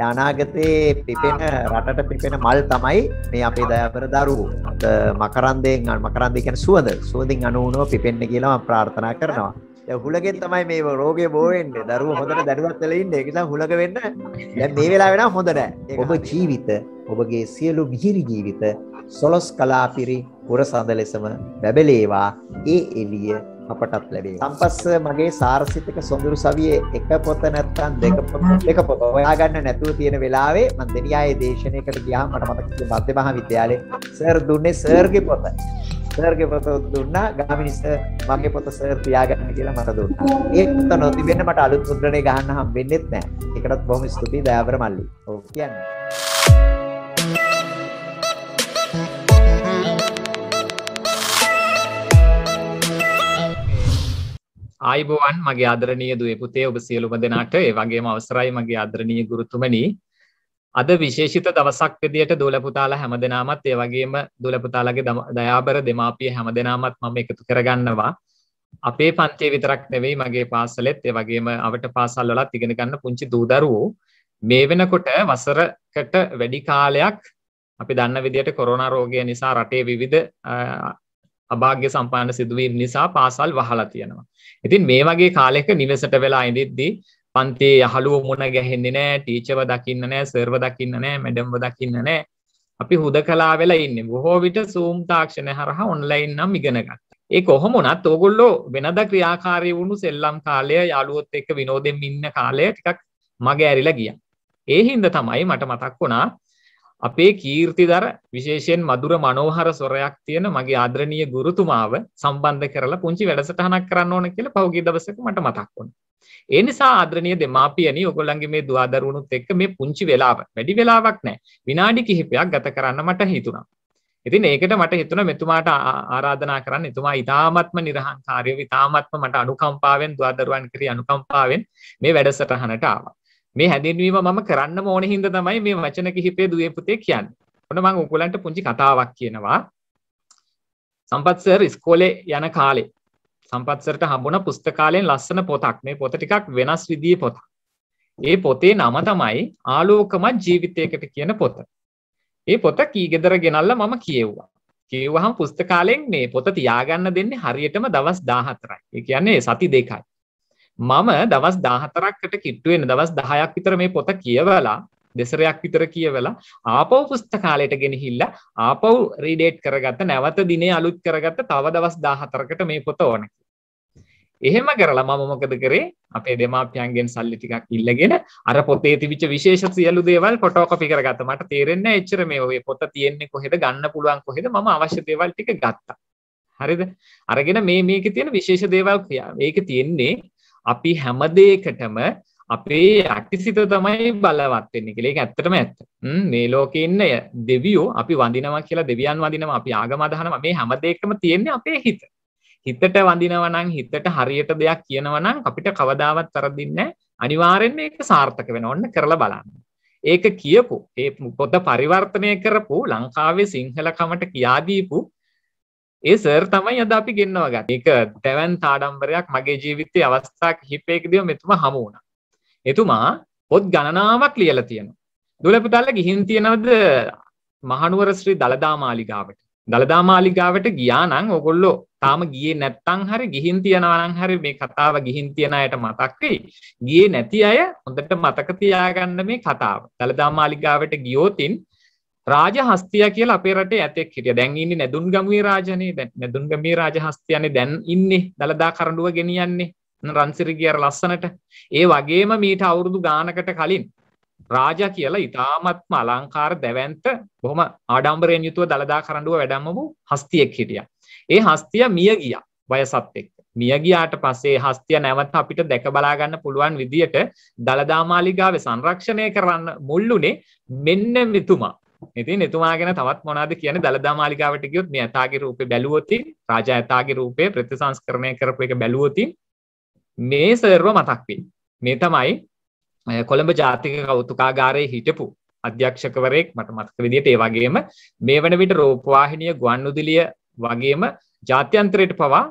ජානාගතයේ පිපෙන රටට පිපෙන මල් තමයි මේ අපේ දෑපර දරුවෝ මකරන්දයෙන් මකරන්දකැන සුවද සුවදින් අනුවනුව පිපෙන්න්න කියලා ප්‍රාර්ථනා කරනවා. හුලගෙන් තමයි මේ රෝග බෝවෙන්න්න දරුව හොඳට දැරුවත්තලන්න එකසා හුලක වෙන්න මේ වෙලා වෙන හොඳනෑ ඔබ ජීවිත ඔබගේ සියලු විහිරි ජීවිත සොලොස් කලාපිරි පුරසඳ ලෙසම බැබලේවා ඒ එලිය අපටත් ලැබේ සම්පස්ස මගේ සාර්සිතක සොඳුරු සවිය එක පොත නැත්තන් දෙක පොත් එක පොත ඔයාගන්න නැතුව තියෙන වෙලාවේ මන්දනියායේ දේශනයකට ගියා මට මතක මධ්‍ය මහා විද්‍යාලේ සර් දුන්නේ සර්ග පොත සර්ග පොත දුන්නා ගාමිනිස මගේ පොත සර් තියාගන්න කියලා මට දුන්නා ඒ පොත නොතිබෙන මට අලුත් සුද්‍රණය ගහන්න හම් වෙන්නෙත් නෑ එකටත් බොහොම ස්තුතියි දයාවර මල්ලි ඕ කියන්නේ ආයිබෝවන් මගේ ආදරණීය දුවේ පුතේ ඔබ සියලුම දෙනාට ඒ වගේම අවසරයි මගේ ආදරණීය ගුරුතුමනි අද විශේෂිත දවසක් විදියට දොළ පුතාලා හැමදෙනාමත් ඒ වගේම දොළ පුතාලාගේ දයාබර දෙමාපිය හැමදෙනාමත් මම එකතු කරගන්නවා අපේ පන්තියේ විතරක් නෙවෙයි මගේ පාසලෙත් ඒ වගේම අවට පාසල් වලත් ඉගෙන ගන්න පුංචි දූ දරුවෝ මේ වෙනකොට වසරකට වැඩි කාලයක් අපි දන්න විදියට කොරෝනා රෝගය නිසා රටේ විවිධ අභාග්‍ය සම්පන්න සිදුවීම් නිසා පාසල් වහලා තියෙනවා. ඉතින් මේ වගේ කාලෙක නිවසට වෙලා ඉඳිද්දී පන්තිේ යහළුව මුණ ගැහෙන්නේ නෑ ටීචව දකින්න නෑ සර්ව දකින්න නෑ මැඩම්ව දකින්න නෑ අපි හුද කලා වෙලා ඉන්න බොහෝ විට සූම් තාක්ෂණ හරහා ඔන්ලයින් නම් ඉගෙනගත්. ඒ කොහොමනත් ඔගොල්ලෝ වෙනද ක්‍රියාකාරය වුණු සෙල්ලම් කාලය යාළුවොත් එක්ක විනෝදෙන් ඉන්න කාලය ටිකක් මගේ ඇරිලා ගිය. ඒ හින්ද තමයි මට මතක් වුණා අපේ කීර්තිදර විශේෂයෙන් මధుර මනෝහර ස්වරයක් තියෙන මගේ ආදරණීය ගුරුතුමාව සම්බන්ධ කරලා පුංචි වැඩසටහනක් කරන්න ඕන කියලා පහුගිය දවසක මට මතක් වුණා. ඒ නිසා ආදරණීය දෙමාපියනි ඔයගොල්ලන්ගේ මේ දුවදරුණුත් එක්ක මේ පුංචි වෙලාව වැඩි වෙලාවක් නැහැ. විනාඩි කිහිපයක් ගත කරන්න මට හිතුණා. ඉතින් ඒකට මට හිතුණා මෙතුමාට ආරාධනා කරන්න. එතුමා ඊ타ත්ම නිර්හංකාරයව ඊ타ත්ම මට අනුකම්පාවෙන් දුවදරුවන් කිරී අනුකම්පාවෙන් මේ වැඩසටහනට ආවා. මේ හැඳින්වීම මම කරන්න ඕන හින්දා තමයි මේ වචන කිහිපය දුවේ පුතේ කියන්නේ. ඔන්න මම උගලන්ට පුංචි කතාවක් කියනවා. සම්පත් සර් ඉස්කෝලේ යන කාලේ සම්පත් සර්ට හම්බුණ පුස්තකාලයෙන් ලස්සන පොතක්. මේ පොත ටිකක් වෙනස් විදිහේ පොතක්. ඒ පොතේ නම තමයි ආලෝකමත් ජීවිතයකට කියන පොත. ඒ පොත කීගෙදර ගෙනල්ලා මම කියෙව්වා. කිව්වහම පුස්තකාලෙන් මේ පොත තියාගන්න දෙන්නේ හරියටම දවස් 14යි. ඒ කියන්නේ සති දෙකයි. මම දවස් 14කට කිට්ටු වෙන දවස් 10ක් විතර මේ පොත කියවලා දෙසරයක් විතර කියවලා ආපහු පුස්තකාලයට ගෙනහිල්ලා ආපහු රීඩේට් කරගත්ත නැවත දිනේ අලුත් කරගත්ත තව දවස් 14කට මේ පොත ඕන එහෙම කරලා මම මොකද කරේ අපේ දෙමාපියන්ගෙන් සල්ලි ටිකක් ඉල්ලගෙන අර පොතේ තිබිච්ච විශේෂ සියලු දේවල් ෆොටෝකපි කරගත්තා. මට තේරෙන්නේ නැහැ එච්චර මේ ඔය පොත තියෙන්නේ කොහෙද ගන්න පුළුවන් කොහෙද මම අවශ්‍ය දේවල් ටික ගත්තා. හරිද? අරගෙන මේ මේකේ තියෙන විශේෂ දේවල් මේක තියෙන්නේ අපි හැම දෙයකටම අපේ යටිසිත තමයි බලවත් වෙන්නේ කියලා. ඒක ඇත්තටම ඇත්ත. මේ ලෝකේ ඉන්න දෙවියෝ අපි වඳිනවා කියලා දෙවියන් වඳිනවා අපි ආගම අදහනවා මේ හැම දෙයකම තියෙන්නේ අපේ හිත. හිතට වඳිනවා නම් හිතට හරියට දෙයක් කියනවා නම් අපිට කවදාවත් තරදින්නේ අනිවාර්යෙන්ම ඒක සාර්ථක වෙන ඕන්න කරලා බලන්න. ඒක කියපු ඒ පොත පරිවර්තනය කරපු ලංකාවේ සිංහල කමට කියා දීපු ඒ සර් තමයි අද අපි ගෙන්නවා ගන්න. ඒක තැවන් තාඩම්බරයක් මගේ ජීවිතයේ අවස්ථාවක් කිහිපයකදී මෙතුමා හමු වුණා. එතුමා පොත් ගණනාවක් ලියලා තියෙනවා. දුලපතාල ගිහින් තියනවද මහනුවර ශ්‍රී දලදා මාලිගාවට. දළදා මාලිගාවට ගියානං ඔගොල්ලෝ තාම ගිය නැත්තං හරි ගිහින් තියෙනවනං හරි මේ කතාව ගිහින් තියෙන අයට මතක්කයි ගිය නැති අය හොඳට මතක තියාගන්න මේ කතාව දළදා මාලිගාවට ගියෝතින් රාජහස්තිය කියලා අපේ රටේ ඇතෙක් හිටිය දැන් ඉන්නේ නැදුන් ගමේ රාජනේ දැන් නැදුන් ගමේ රාජහස්තියනේ දැන් ඉන්නේ දලදා කරඬුව ගෙනියන්නේ රන්සිරිගේ අර ලස්සනට ඒ වගේම මීට අවුරුදු ගානකට කලින් රාජා කියලා ඉතාමත්ම අලංකාර දැවැන්ත බොහොම ආඩම්බරයෙන් යුතුව දළදා කරඬුව වැඩම වූ හස්තියෙක් හිටියා. ඒ හස්තිය මිය ගියා වයසත් එක්ක. මිය ගියාට පස්සේ හස්තිය නැවත අපිට දැක බලා ගන්න පුළුවන් විදියට දළදා මාලිගාවේ සංරක්ෂණය කරන්න මුල්ලුනේ මෙන්න මෙතුමා. ඉතින් එතුමාගෙන තවත් මොනාද කියන දළදා මාලිකාවට ගියොත් මේ ඇතාගේ රූපේ බැලුවොතින් රාජා ඇතාගේ රූපේ ප්‍රතිසංස්කරණය කරපු එක බැලුවොතින් මේ සර්ව මතක් වෙයි. මේ තමයි කොළඹ ජාතික කෞතුකාගාරයේ හිටපු අධ්‍යක්ෂකවරයෙක් මට මතක විදිහට ඒ වගේම මේ වන විට රූපවාහිනිය ගුවන්විදුලිය වගේම ජාත්‍යන්තරයට පවා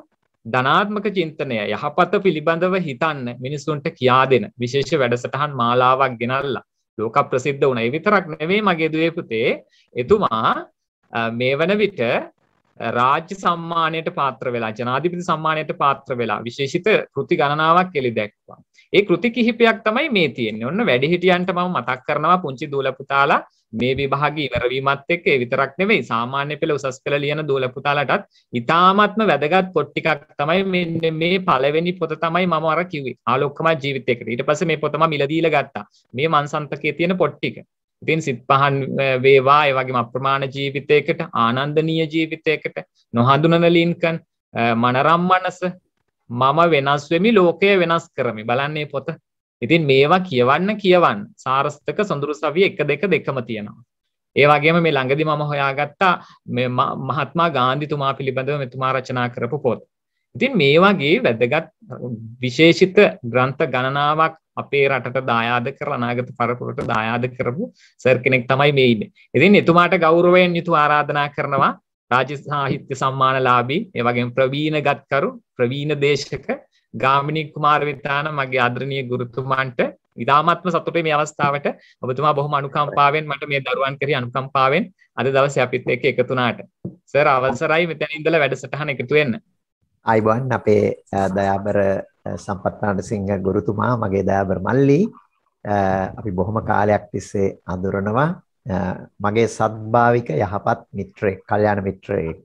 ධනාත්මක චින්තනය යහපත පිළිබඳව හිතන්න මිනිසුන්ට කියා දෙන විශේෂ වැඩසටහන් මාලාවක් ගෙනල්ලා ලෝක ප්‍රසිද්ධ වුණ විතරක් නෙවේ මගේ දයපුතේ එතුමා මේ වන විට රාජ්‍ය සම්මානයට පාත්‍ර වෙලා ජනාධිපති සම්මානයට පාත්‍ර වෙලා විශේෂිත කෘති ගණනාවක් කෙළි දැක්වා. ඒ කෘති කිහිපයක් තමයි මේ තියෙන්නේ. ඔන්න වැඩිහිටියන්ට මම මතක් කරනවා පුංචි දූලපුතාලා මේ විභාග ඉවරවීමත් එක්ක ඒ විතරක් නෙවෙයි සාමාන්‍ය පෙළ උසස් පෙළ ලියන දූල පුතාලටත් ඉතාමත්ම වැදගත් පොත් ටිකක් තමයි මෙන්න මේ පළවෙනි පොත තමයි මම අර කිව්වේ ආලෝකමත් ජීවිතයකට ඊට පස්සේ මේ පොත මම මිලදීලා ගත්තා මේ මන්සන්තකයේ තියෙන පොත් ටික ඉතින් සිත් පහන් වේවා ඒ වගේම අප්‍රමාණ ජීවිතයකට ආනන්දනීය ජීවිතයකට නොහඳුනන ලින්කන් මනරම් මනස මම වෙනස් වෙමි ලෝකය වෙනස් කරමි බලන්නේ පොත ඉතින් මේවා කියවන්න කියවන්න සාරස්ථක සොඳුරු සවිය එක දෙක දෙකම තියෙනවා. ඒ වගේම මේ ළඟදි මම හොයාගත්තා මේ මහත්මා ගාන්ධිතුමා පිළිබඳව මෙතුමා රචනා කරපු පොත්. ඉතින් මේ වගේ වැදගත් විශේෂිත ග්‍රන්ථ ගණනාවක් අපේ රටට දායාද කරලා අනාගත පරපුරට දායාද කරපු සර් කෙනෙක් තමයි මේ ඉන්නේ. ඉතින් එතුමාට ගෞරවයෙන් යුතුව ආරාධනා කරනවා රාජ්‍ය සාහිත්‍ය සම්මානලාභී ඒ වගේම ප්‍රවීණ ගත්කරු ප්‍රවීණ දේශක ගාමිණී කුමාරවිතාන මගේ ආදරණීය ගුරුතුමාන්ට ඉතාමත්ම සතුටේ මේ අවස්ථාවට ඔබතුමා බොහොම අනුකම්පාවෙන් මට මේ දරුවන් කරේ අනුකම්පාවෙන් අද දවසේ අපිත් එක්ක එකතු වුණාට සර් අවසරයි මෙතන ඉඳලා වැඩසටහන එකතු වෙන්න. අයිබෝන් අපේ දයාබර සම්පත්තාන සිංහ ගුරුතුමා මගේ දයාබර මල්ලි අපි බොහොම කාලයක් තිස්සේ අඳුරනවා මගේ සත්භාවික යහපත් මිත්‍රයෙක්, කල්යාණ මිත්‍රයෙක්.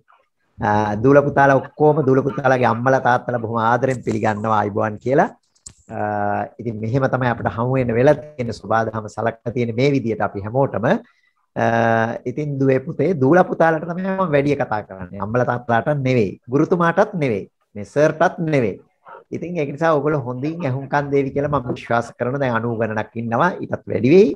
දූල පුතාලා ඔක්කොම දූල පුතාලාගේ අම්මලා තාත්තලා බොහොම ආදරෙන් පිළිගන්නවා අයිබෝන් කියලා. ඉතින් මෙහෙම තමයි අපිට හමු වෙන්න වෙලා තියෙන සබාධම සලකලා තියෙන මේ විදිහට අපි හැමෝටම ඉතින් දුවේ පුතේ දූල පුතාලාට තමයි මම වැඩි කතා කරන්නේ. අම්මලා තාත්තලාට නෙවෙයි. ගුරුතුමාටත් නෙවෙයි. මේ සර්ටත් නෙවෙයි. ඉතින් ඒක නිසා ඔයගොල්ලෝ හොඳින් ඇහුම්කන් දෙවි කියලා මම විශ්වාස කරනවා. දැන් 90 ගණනක් ඉන්නවා. ඊටත් වැඩි වෙයි.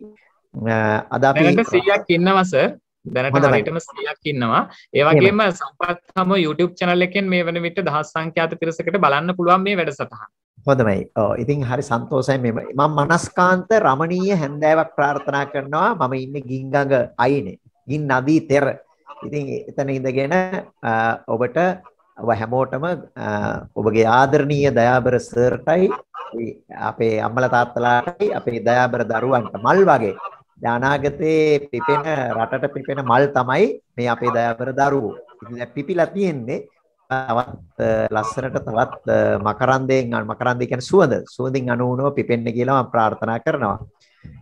අද අපි දැනට 100ක් ඉන්නවා සර් දැනට හරියටම 100ක් ඉන්නවා ඒ වගේම සම්පත් හම YouTube channel එකෙන් මේ වෙන විට දහස් සංඛ්‍යාත පිරිසකට බලන්න පුළුවන් මේ වැඩසටහන හොඳමයි. ඔව් ඉතින් හරි සන්තෝෂයි මේ මම මනස්කාන්ත රමණීය හැන්දෑවක් ප්‍රාර්ථනා කරනවා මම ඉන්නේ ගින්ගඟ අයිනේ. ගින් නදී තෙර. ඉතින් එතන ඉඳගෙන ඔබට ඔබ හැමෝටම ඔබගේ ආදරණීය දයාබර සර්ටයි අපේ අම්මලා තාත්තලාටයි අපේ දයාබර දරුවන්ට මල් වගේ අනාගතයේ පිපෙන රටට පිපෙන මල් තමයි මේ අපේ දයාබර දරුවෝ. ඉතින් දැන් පිපිලා තියෙන්නේ තවත් ලස්සනට තවත් මකරන්දයෙන් මකරන්දේ කියන්නේ සුවඳ. සුවඳින් අනුනෝ පිපෙන්න කියලා මම ප්‍රාර්ථනා කරනවා.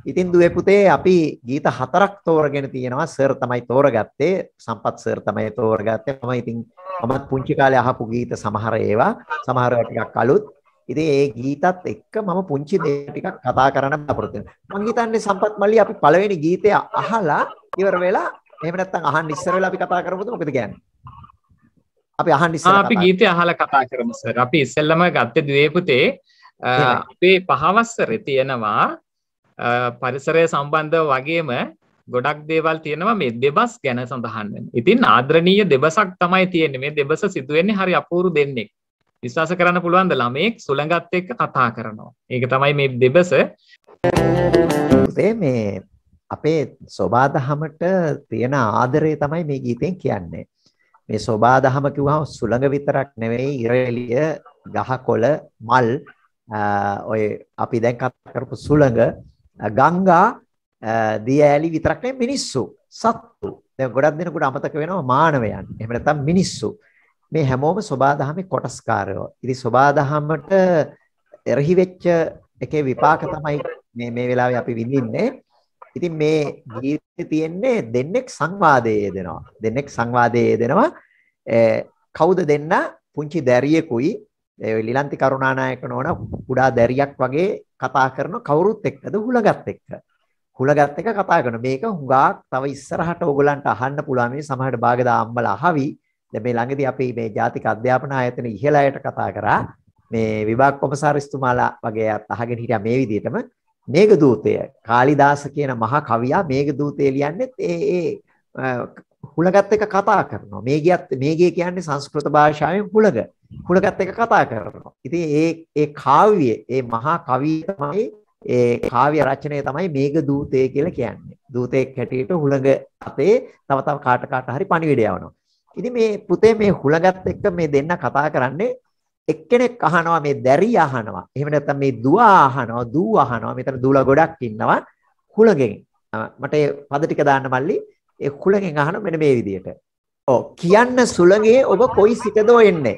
ඉතින් දුවේ පුතේ අපි ගීත හතරක් තෝරගෙන තියෙනවා. සර් තමයි තෝරගත්තේ. සම්පත් සර් තමයි තෝරගත්තේ. මම ඉතින් මමත් පුංචි කාලේ අහපු ගීත සමහර ඒවා, සමහර ටිකක් අලුත්. ඉතින් ඒ ගීතත් එක්ක මම පුංචි දේ ටිකක් කතා කරන්න බලාපොරොත්තු වෙනවා. මම හිතන්නේ සම්පත් මල්ලි අපි පළවෙනි ගීතය අහලා ඉවර වෙලා එහෙම නැත්නම් අහන්න ඉස්සර වෙලා අපි කතා කරමුද මොකද කියන්නේ? අපි අහන්න ඉස්සර අපි ගීතය අහලා කතා කරමු සර්. අපි ඉස්සෙල්ලම ගත්තේ දුවේ පුතේ අපේ පහවස්සරේ තියෙනවා පරිසරය සම්බන්ධව වගේම ගොඩක් දේවල් තියෙනවා මේ දෙබස් ගැන සඳහන් වෙන. ඉතින් ආදරණීය දෙබසක් තමයි තියෙන්නේ. මේ දෙබස සිදුවෙන්නේ හරි අපූරු දෙන්නේ. විශ්වාස කරන්න පුළුවන්ද ළමයෙක් සුළඟත් එක්ක කතා කරනවා. ඒක තමයි මේ දෙබස. මේ අපේ සෝබාදහමට තියෙන ආදරය තමයි මේ ගීතෙන් කියන්නේ. මේ සෝබාදහම කිව්වම සුළඟ විතරක් නෙවෙයි ඉරෙලිය, ගහකොළ, මල් ඔය අපි දැන් කතා කරපු සුළඟ, ගංගා, දිය ඇලි විතරක් නෙවෙයි මිනිස්සු, සත්තු. දැන් ගොඩක් දෙනෙකුට අමතක වෙනවා මානවයන්. එහෙම නැත්නම් මිනිස්සු. මේ හැමෝම සෝබා දහමේ කොටස්කාරයෝ. ඉතින් සෝබා දහමට එරෙහි වෙච්ච එකේ විපාක තමයි මේ මේ වෙලාවේ අපි විඳින්නේ. ඉතින් මේ ගීතේ තියෙන්නේ දෙන්නෙක් සංවාදයේ යෙදෙනවා. දෙන්නෙක් සංවාදයේ යෙදෙනවා. කවුද දෙන්න? පුංචි දැරියෙකුයි ඒ ලිලන්ති කරුණානායක නෝන කුඩා දැරියක් වගේ කතා කරන කවුරුත් එක්කද හුලගත් එක්ක. හුලගත් එක කතා කරන මේක හුඟක් තව ඉස්සරහට ඕගලන්ට අහන්න පුළුවන් මේ සමහරට බාගදා අම්මලා අහවි දැන් මේ ළඟදී අපි මේ ජාතික අධ්‍යාපන ආයතන ඉහළ අයට කතා කරා මේ විභාග කොමසාරිස්තුමාලා වගේ අහගෙන හිටියා මේ විදිහටම මේඝදූතය කාලිදාස කියන මහා කවියා මේඝදූතය ලියන්නේත් ඒ ඒ හුලගත් එක කතා කරනවා මේගියත් මේගිය කියන්නේ සංස්කෘත භාෂාවෙන් හුලග හුලගත් එක කතා කරනවා ඉතින් ඒ ඒ කාව්‍ය ඒ මහා කවිය තමයි ඒ කාව්‍ය රචනය තමයි මේඝ දූතය කියලා කියන්නේ. දූතෙක් හැටියට හුළඟ අපේ තව තව කාට කාට හරි පණිවිඩ යවනවා. ඉතින් මේ පුතේ මේ හුලඟත් එක්ක මේ දෙන්න කතා කරන්නේ එක්කෙනෙක් අහනවා මේ දැරි අහනවා. එහෙම නැත්නම් මේ දුව අහනවා, දූ අහනවා. මෙතන දූලා ගොඩක් ඉන්නවා හුලඟෙන්. මට ඒ පද ටික දාන්න මල්ලි. ඒ හුලඟෙන් අහන මෙන්න මේ විදියට. ඔව් කියන්න සුලඟේ ඔබ කොයි සිටදෝ එන්නේ?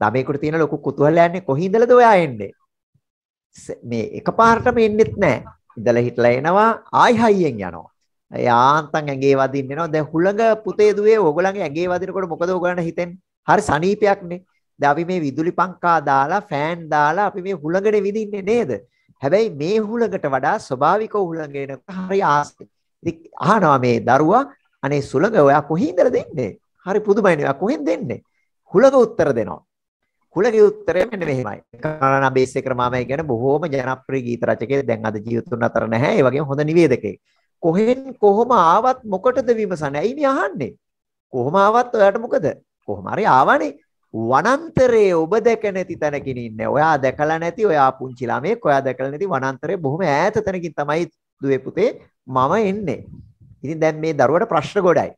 ළමයෙකුට තියෙන ලොකු කුතුහලයන්නේ කොහි ඉඳලාද ඔයා එන්නේ? මේ එකපාරටම එන්නෙත් නැහැ. ඉඳලා හිටලා එනවා ආයි හයියෙන් යනවා. යාන්තම් ඇඟේ වදින්න එනවා. දැන් හුළඟ පුතේ දුවේ ඕගොල්ලන්ගේ ඇඟේ වදිනකොට මොකද ඕගොල්ලන්ට හිතෙන්නේ? හරි සනීපයක්නේ. දැන් අපි මේ විදුලි පංකා දාලා ෆෑන් දාලා අපි මේ හුළඟනේ විදින්නේ නේද? හැබැයි මේ හුළඟට වඩා ස්වභාවික හුළඟ එනකොට හරි ආසයි. ඉතින් අහනවා මේ දරුවා අනේ සුළඟ ඔයා කොහින්දලා දෙන්නේ? හරි පුදුමයිනේ. ඔයා කොහෙන් දෙන්නේ? හුළඟ උත්තර දෙනවා. හුළඟේ උත්තරය මෙන්න මෙහෙමයි. කනනා බේස් එකේ මම කියන බොහෝම ජනප්‍රිය ගීත රචකයෙක් දැන් අද ජීවත් වුණ අතර නැහැ. ඒ වගේම හොඳ නිවේදකයෙක්. කොහෙන් කොහොම ආවත් මොකටද විමසන්නේ? ඇයි මේ අහන්නේ? කොහොම ආවත් ඔයාට මොකද? කොහොම හරි ආවනේ. වනාන්තරයේ ඔබ දැක නැති තැනකින් ඉන්නේ. ඔයා දැකලා නැති ඔයා පුංචි ළමයෙක් ඔයා දැකලා නැති වනාන්තරයේ බොහොම ඈත තැනකින් තමයි දුවේ පුතේ මම එන්නේ. ඉතින් දැන් මේ දරුවට ප්‍රශ්න ගොඩයි.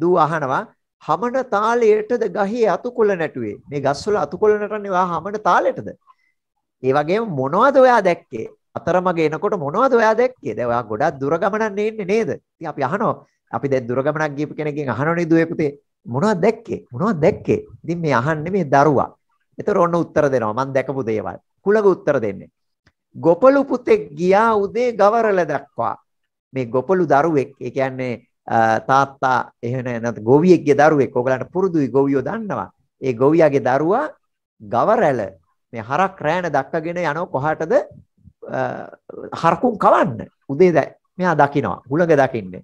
දූ අහනවා හමන තාලයටද ගහේ අතුකොළ නැටුවේ. මේ ගස්වල අතුකොළ නටන්නේ ඔයා හමන තාලයටද? ඒ වගේම මොනවද ඔයා දැක්කේ? අතරමඟ එනකොට මොනවද ඔයා දැක්කේ? දැන් ඔයා ගොඩක් දුර ගමනක් ඉන්නේ නේද? ඉතින් අපි අහනවා. අපි දැන් දුර ගමනක් ගියපු කෙනකින් අහනෝනේ දුවේ පුතේ මොනවද දැක්කේ? මොනවද දැක්කේ? ඉතින් මේ අහන්නේ මේ දරුවා. ඒතර ඔන්න උත්තර දෙනවා. මම දැකපු දේවල්. කුලග උත්තර දෙන්නේ. ගොපලු පුතෙක් ගියා උදේ ගවරල දක්වා. මේ ගොපලු දරුවෙක් ඒ කියන්නේ තාත්තා එහෙම නැත්නම් ගොවියෙක්ගේ දරුවෙක්. ඕගලන්ට පුරුදුයි ගොවියෝ දන්නවා. ඒ ගොවියාගේ දරුවා ගවරැල මේ හරක් රෑන දක්කගෙන යනව කොහාටද හරකුන් කවන්න උදේ දැ මෙයා දකිනවා හුළඟ දකින්නේ.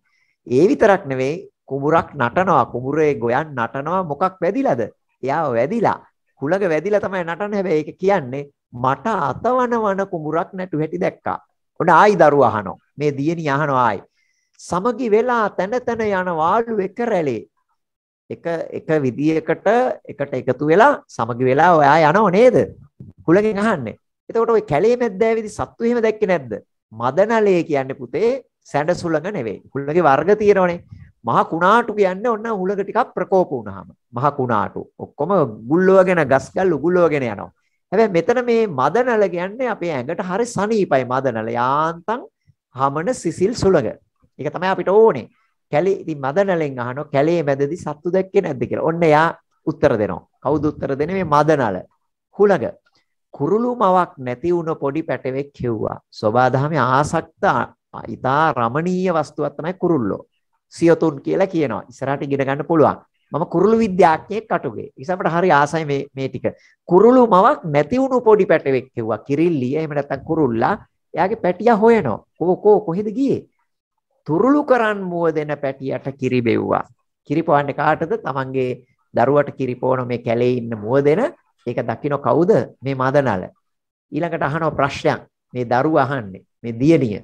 ඒ විතරක් නෙවෙයි කුඹුරක් නටනවා කුඹුරේ ගොයන් නටනවා මොකක් වැදිලාද? එයා වැදිලා. හුළඟ වැදිලා තමයි නටන්නේ හැබැයි ඒක කියන්නේ මට අතවනවන කුඹුරක් නැටු හැටි දැක්කා. ඔන්න ආයි දරුව අහනවා. මේ දියණිය අහනවා ආයි. සමගි වෙලා තැන තැන යන වාළු එක රැළේ එක එක විදියකට එකට එකතු වෙලා සමගි වෙලා ඔයා යනව නේද? හුලගෙන් අහන්නේ. එතකොට ওই කැලේ මැද්දෑවේදී සත්තු එහෙම දැක්කේ නැද්ද? මදනලේ කියන්නේ පුතේ සැඬසුළඟ නෙවෙයි. හුළඟේ වර්ග තියෙනවනේ. මහා කුණාටු කියන්නේ ඔන්න හුළඟ ටිකක් ප්‍රකෝප වුණාම. මහා කුණාටු. ඔක්කොම ගුල්ලවගෙන ගස්ගල් උගුල්ලවගෙන යනවා. හැබැයි මෙතන මේ මදනල කියන්නේ අපේ ඇඟට හරි සනීපයි මදනල. යාන්තම් හමන සිසිල් සුළඟ. ඒක තමයි අපිට ඕනේ. කැලේ ඉතින් මදනලෙන් අහනවා කැලේ මැදදී සත්තු දැක්කේ නැද්ද කියලා. ඔන්න එයා උත්තර දෙනවා. කවුද උත්තර දෙන්නේ මේ මදනල. හුළඟ. කුරුළු මවක් නැති වුණ පොඩි පැටවෙක් හෙව්වා. සෝබාදහමේ ආසක්ත ඊතා රමණීය වස්තුවක් තමයි කුරුල්ලෝ. සියතුන් කියලා කියනවා. ඉස්සරහට ඉගෙන ගන්න පුළුවන්. මම කුරුළු විද්‍යාඥයෙක් කටුගේ. ඉසමට හරි ආසයි මේ මේ ටික. කුරුළු මවක් නැති වුණු පොඩි පැටවෙක් කිව්වා. කිරිල්ලිය එහෙම නැත්නම් කුරුල්ලා එයාගේ පැටියා හොයනවා. කෝ කොහෙද ගියේ? තුරුළු කරන් මුව දෙන පැටියට කිරි බෙව්වා. කිරි පොවන්නේ කාටද? තමන්ගේ දරුවට කිරි පොවන මේ කැලේ ඉන්න මුව දෙන ඒක දකින්න කවුද? මේ මදනල. ඊළඟට අහනවා ප්‍රශ්නයක්. මේ දරුවා අහන්නේ. මේ දියණිය.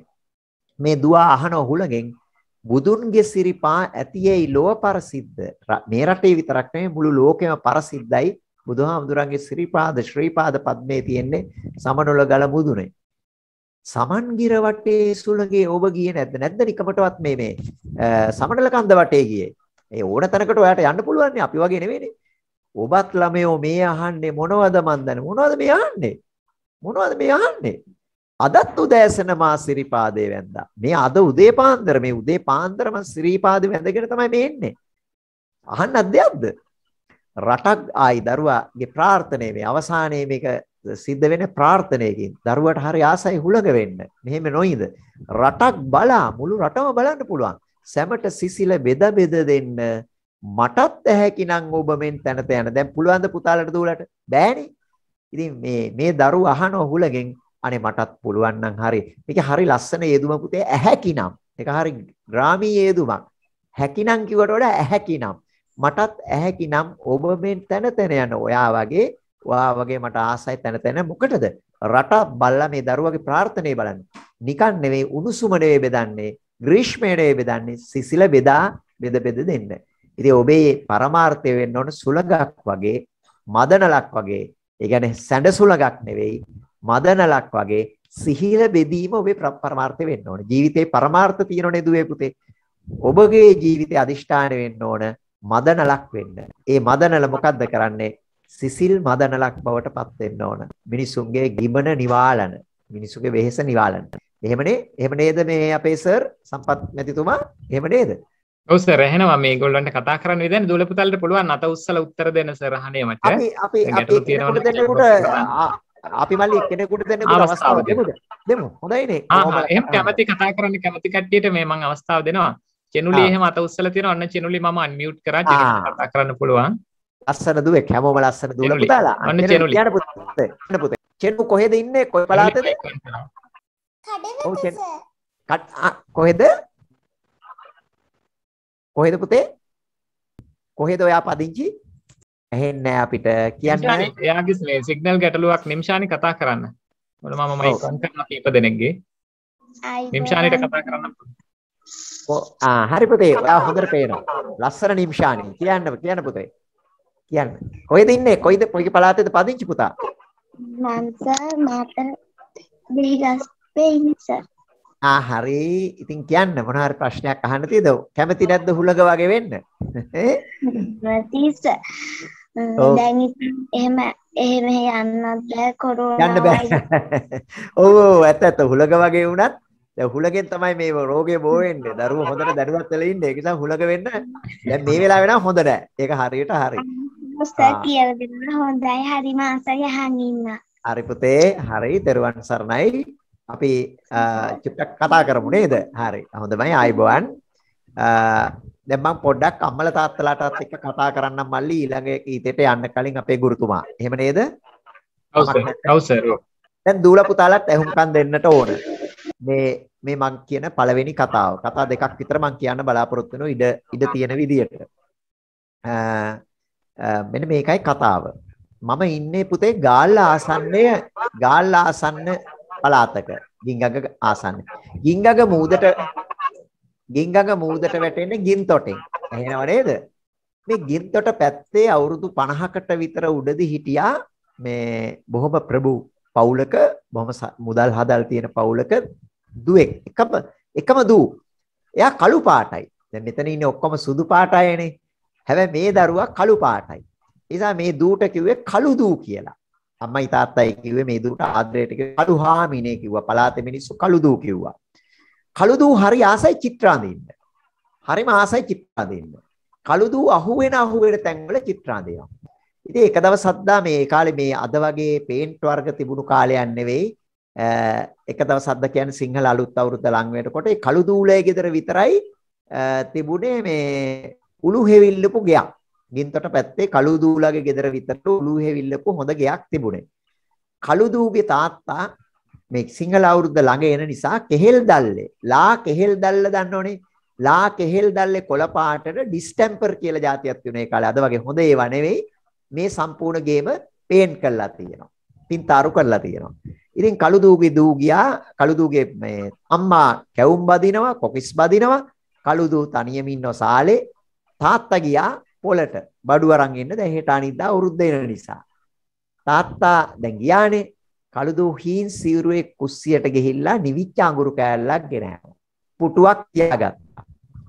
මේ දුව අහන හුලඟෙන් බුදුන්ගේ සිරිපා ඇතියයි ලෝව පරසිද්ධ මේ රටේ විතරක් නෙමෙයි මුළු ලෝකෙම පරසිද්ධයි බුදුහාමුදුරන්ගේ සිරිපාද ශ්‍රීපාද පද්මේ තියෙන්නේ සමනොල ගල මුදුනේ සමන්ගිර වටේ සුළඟේ ඔබ ගියේ නැද්ද නැද්ද නිකමටවත් මේ මේ සමනල කන්ද වටේ ගියේ ඒ ඕන තැනකට ඔයාට යන්න පුළුවන් නේ අපි වගේ නෙවෙයිනේ ඔබත් ළමයෝ මේ අහන්නේ මොනවද මන්දන මොනවද මේ අහන්නේ මොනවද මේ අහන්නේ අදත් උදෑසන මා සිරිපාදේ වැන්දා මේ අද උදේ පාන්දර මේ උදේ පාන්දරම සිරිපාදේ වැඳගෙන තමයි මේ එන්නේ අහන්නත් දෙයක්ද රටක් ආයි දරුවාගේ ප්‍රාර්ථනාවේ මේ අවසානයේ මේක සිද්ධ වෙන ප්‍රාර්ථනාවකින් දරුවට හරි ආසයි හුලඟ වෙන්න. මෙහෙම නොයිද? රටක් බලා මුළු රටම බලන්න පුළුවන්. සැමට සිසිල බෙද බෙද දෙන්න මටත් ඇහැකිනම් ඔබ මෙන් තැනට යන. දැන් පුළුවන්ද පුතාලට දූලට? බෑනේ. ඉතින් මේ මේ දරුව අහන ඔහුලගෙන් අනේ මටත් පුළුවන් නම් හරි. මේක හරි ලස්සන යෙදුම පුතේ ඇහැකිනම්. ඒක හරි ග්‍රාමීය යෙදුමක්. හැකිනම් කිව්වට වඩා ඇහැකිනම්. මටත් ඇහැකිනම් ඔබ මෙන් තැන තැන යන ඔයා වගේ ඔයා වගේ මට ආසයි තැන තැන මොකටද? රට බල්ලා මේ දරුවගේ ප්‍රාර්ථනේ බලන්න. නිකන් නෙවෙයි උණුසුම නෙවෙයි බෙදන්නේ. ග්‍රීෂ්මය නෙවෙයි බෙදන්නේ. සිසිල බෙදා බෙද බෙද දෙන්නේ. ඉතින් ඔබේ පරමාර්ථය වෙන්න ඕන සුලඟක් වගේ, මදනලක් වගේ, ඒ කියන්නේ සැඬ සුලඟක් නෙවෙයි, මදනලක් වගේ සිහිල බෙදීම ඔබේ පරමාර්ථය වෙන්න ඕන. ජීවිතේ පරමාර්ථ තියෙනනේ දුවේ පුතේ. ඔබගේ ජීවිතේ අදිෂ්ඨාන වෙන්න ඕන මදනලක් වෙන්න. ඒ මදනල මොකද්ද කරන්නේ? සිසිල් මදනලක් බවට පත් වෙන්න ඕන. මිනිසුන්ගේ ගිබන නිවාලන, මිනිසුන්ගේ වෙහෙස නිවාලන. එහෙමනේ? එහෙම නේද මේ අපේ සර් සම්පත් මැතිතුමා? එහෙම නේද? ඔවස රහනවා මේ ගොල්ලන්ට කතා කරන්න විදැන දුලපුතල්ට පුළුවන් අත උත්සල උත්තර දෙන සරහණයමට අපි අපි මල්ලි කෙනෙකුට දෙන්න අවස්ථාව දෙම හොඳයිනේ එම කැමති කතා කරන්න කැමති කට්ටියට මේ මං අවස්ථාව දෙනවා චෙනුලි එහෙම අත උස්සල තියෙන ඔන්න චෙනුලි මම අන්මියුට් කරා කතා කරන්න පුළුවන් ලස්සන දුවේ හැමෝම ලස්සන දුලපුතාලා ඔන්න චෙනුලි යන්න පුතේ යන්න පුතේ චෙනු කොහෙද ඉන්නේ කොයි පළාතේද කඩේ කොහෙද කොහෙද පුතේ? කොහෙද ඔයා පදිංචි? ඇහෙන්නේ නැහැ අපිට. කියන්නේ එයාගේ මේ සිග්නල් ගැටලුවක් නිම්ෂානි කතා කරන්න. මොකද මම මයික් ඔන් කරනවා කීප දෙනෙක්ගේ. නිම්ෂානිට කතා කරන්න. ආ හරි පුතේ. ඔයා හොඳට පේනවා. ලස්සන නිම්ෂානි. කියන්න කියන්න පුතේ. කියන්න. කොහෙද ඉන්නේ? කොයිද කොයි පළාතේද පදිංචි පුතා? මම සර් මාතර දෙහිගස්පේ ඉන්නේ සර්. ආ හරි. ඉතින් කියන්න මොන හරි ප්‍රශ්නයක් අහන්න තියද? කැමති නැද්ද හුලඟ වගේ වෙන්න? ප්‍රතිස දැන් එහෙම එහෙම යන්නත් බෑ කොරෝනා යන්න බෑ. ඔව් ඔව් ඇත්ත ඇත්ත හුලඟ වගේ වුණත් දැන් හුලඟෙන් තමයි මේ රෝගේ බෝ වෙන්නේ. දරුවෝ හොඳට දැනුවත් වෙලා ඉන්නේ. ඒ නිසා හුලඟ වෙන්න දැන් මේ වෙලාවේ නම් හොඳ නෑ. ඒක හරියට හරි. ඔස්තර කියලා දෙන්න හොඳයි. හරි මාසය අහන් ඉන්න. හරි පුතේ. හරි. දරුවන් සරණයි. අපි චුට්ටක් කතා කරමු නේද? හරි. හොඳමයි ආයිබෝන්. දැන් මම පොඩ්ඩක් අම්මලා තාත්තලාටත් එක්ක කතා කරන්නම් මල්ලි ඊළඟ ඊතේට යන්න කලින් අපේ ගුරුතුමා. එහෙම නේද? ඔව් සර්. දැන් දූලා පුතාලට ඇහුම්කන් දෙන්නට ඕන. මේ මේ මං කියන පළවෙනි කතාව. කතා දෙකක් විතර මං කියන්න බලාපොරොත්තු වෙනවා ඉඩ ඉඩ තියෙන විදියට. මෙන්න මේකයි කතාව. මම ඉන්නේ පුතේ ගාල්ලා ආසන්නය ගාල්ලා ආසන්න පලාතක ගින්ගඟ ආසන්න. ගින්ගඟ මූදට ගින්ගඟ මූදට වැටෙන්නේ ගින් තොටෙන්. එහෙනව නේද? මේ ගින් තොට පැත්තේ අවුරුදු 50කට විතර උඩදී හිටියා මේ බොහොම ප්‍රභු පවුලක බොහොම මුදල් හදල් තියෙන පවුලක දුවෙක්. එකම එකම දූ. එයා කළු පාටයි. දැන් මෙතන ඉන්නේ ඔක්කොම සුදු පාටයිනේ. හැබැයි මේ දරුවා කළු පාටයි. ඒ නිසා මේ දූට කිව්වේ කළු දූ කියලා. අම්මයි තාත්තයි කිව්වේ මේ දුවට ආදරයට කිව්වා කළු හාමිනේ කිව්වා පලාතේ මිනිස්සු කළු දූ කිව්වා කළු දූ හරි ආසයි චිත්‍ර අඳින්න හරිම ආසයි චිත්‍ර අඳින්න කළු දූ අහුවෙන අහුවෙන තැන්වල චිත්‍ර අඳිනවා ඉතින් එක දවසක් දා මේ කාලේ මේ අද වගේ පේන්ට් වර්ග තිබුණු කාලයක් නෙවෙයි එක දවසක් දා කියන්නේ සිංහල අලුත් අවුරුද්ද ලං වෙනකොට ඒ කළු දූලේ ගෙදර විතරයි තිබුණේ මේ උළු හෙවිල්ලපු ගයක් ගින්තොට පැත්තේ කළු දූලගේ ගෙදර විතර උළු හැවිල්ලක හොඳ ගයක් තිබුණේ. කළු දූගේ තාත්තා මේ සිංහල අවුරුද්ද ළඟ එන නිසා කෙහෙල් දැල්ලේ ලා කෙහෙල් දැල්ල දන්නෝනේ ලා කෙහෙල් දැල්ලේ කොළ පාටට ඩිස්ටැම්පර් කියලා જાතියක් තියෙනවා ඒ කාලේ අද වගේ හොඳ ඒවා නෙවෙයි මේ සම්පූර්ණ ගේම පේන්ට් කරලා තියෙනවා පින්තාරු කරලා තියෙනවා ඉතින් කළු දූගේ දූ ගියා කළු දූගේ මේ අම්මා කැවුම් බදිනවා කොකිස් බදිනවා කළු දූ තනියම ඉන්නව සාලේ තාත්තා ගියා පොලට බඩු අරන් එන්න දැන් හෙට අනිද්දා වෘද්ධ වෙන නිසා. තාත්තා දැන් ගියානේ කළුදු හීන් සීරුවේ කුස්සියට ගිහිල්ලා නිවිච්ච අඟුරු කෑල්ලක් ගෙනාවා. පුටුවක් තියාගත්තා.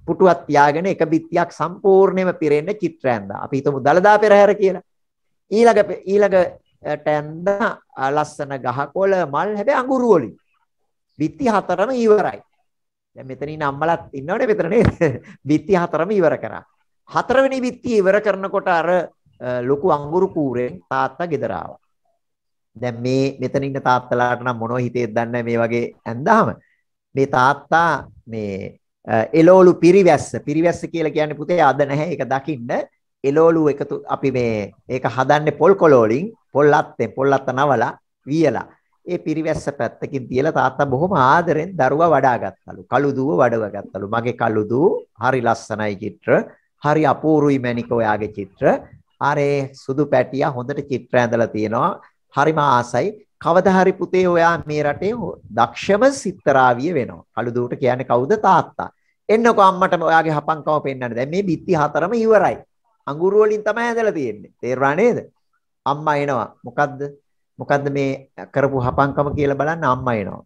පුටුවක් තියාගෙන එක බිත්තියක් සම්පූර්ණයෙන්ම පිරෙන්න චිත්‍ර ඇඳා. අපි හිතමු දලදා පෙරහැර කියලා. ඊළඟ ඊළඟට ඇඳා ලස්සන ගහකොළ මල් හැබැයි අඟුරු වලින්. බිත්ති හතරම ඉවරයි. දැන් මෙතන ඉන්න අම්මලත් ඉන්නවනේ මෙතන නේද? බිත්ති හතරම ඉවර කරා. හතරවෙනි විත්තිය ඉවර කරනකොට අර ලොකු අඟුරු කූරෙන් තාත්තා ගෙදර ආවා. දැන් මේ මෙතන ඉන්න තාත්තලාට නම් මොනව හිතේද දන්නේ මේ වගේ ඇඳාම මේ තාත්තා මේ එලෝලු පිරිවැස්ස පිරිවැස්ස කියලා කියන්නේ පුතේ අද නැහැ ඒක දකින්න එලෝලු එකතු අපි මේ ඒක හදන්නේ පොල් කොලෝලින් පොල් අත්තෙන් පොල් අත්ත නවලා වියලා ඒ පිරිවැස්ස පැත්තකින් තියලා තාත්තා බොහොම ආදරෙන් දරුවා වඩාගත්තලු. කළු දුව වඩවගත්තලු. මගේ කළු දූ හරි ලස්සනයි චිත්‍ර. හරි අපූරුයි මැනික ඔයාගේ චිත්‍ර. අර සුදු පැටියා හොඳට චිත්‍ර ඇඳලා තියෙනවා. හරිම ආසයි. කවදා හරි පුතේ ඔයා මේ රටේ දක්ෂම සිත්තරාවිය වෙනවා. කළු දූට කියන්නේ කවුද තාත්තා. එන්නකෝ අම්මට ඔයාගේ හපංකම පෙන්වන්න. දැන් මේ බිත්ති හතරම ඉවරයි. අඟුරු වලින් තමයි ඇඳලා තියෙන්නේ. තේරුණා නේද? අම්මා එනවා. මොකද්ද? මොකද්ද මේ කරපු හපංකම කියලා බලන්න අම්මා එනවා.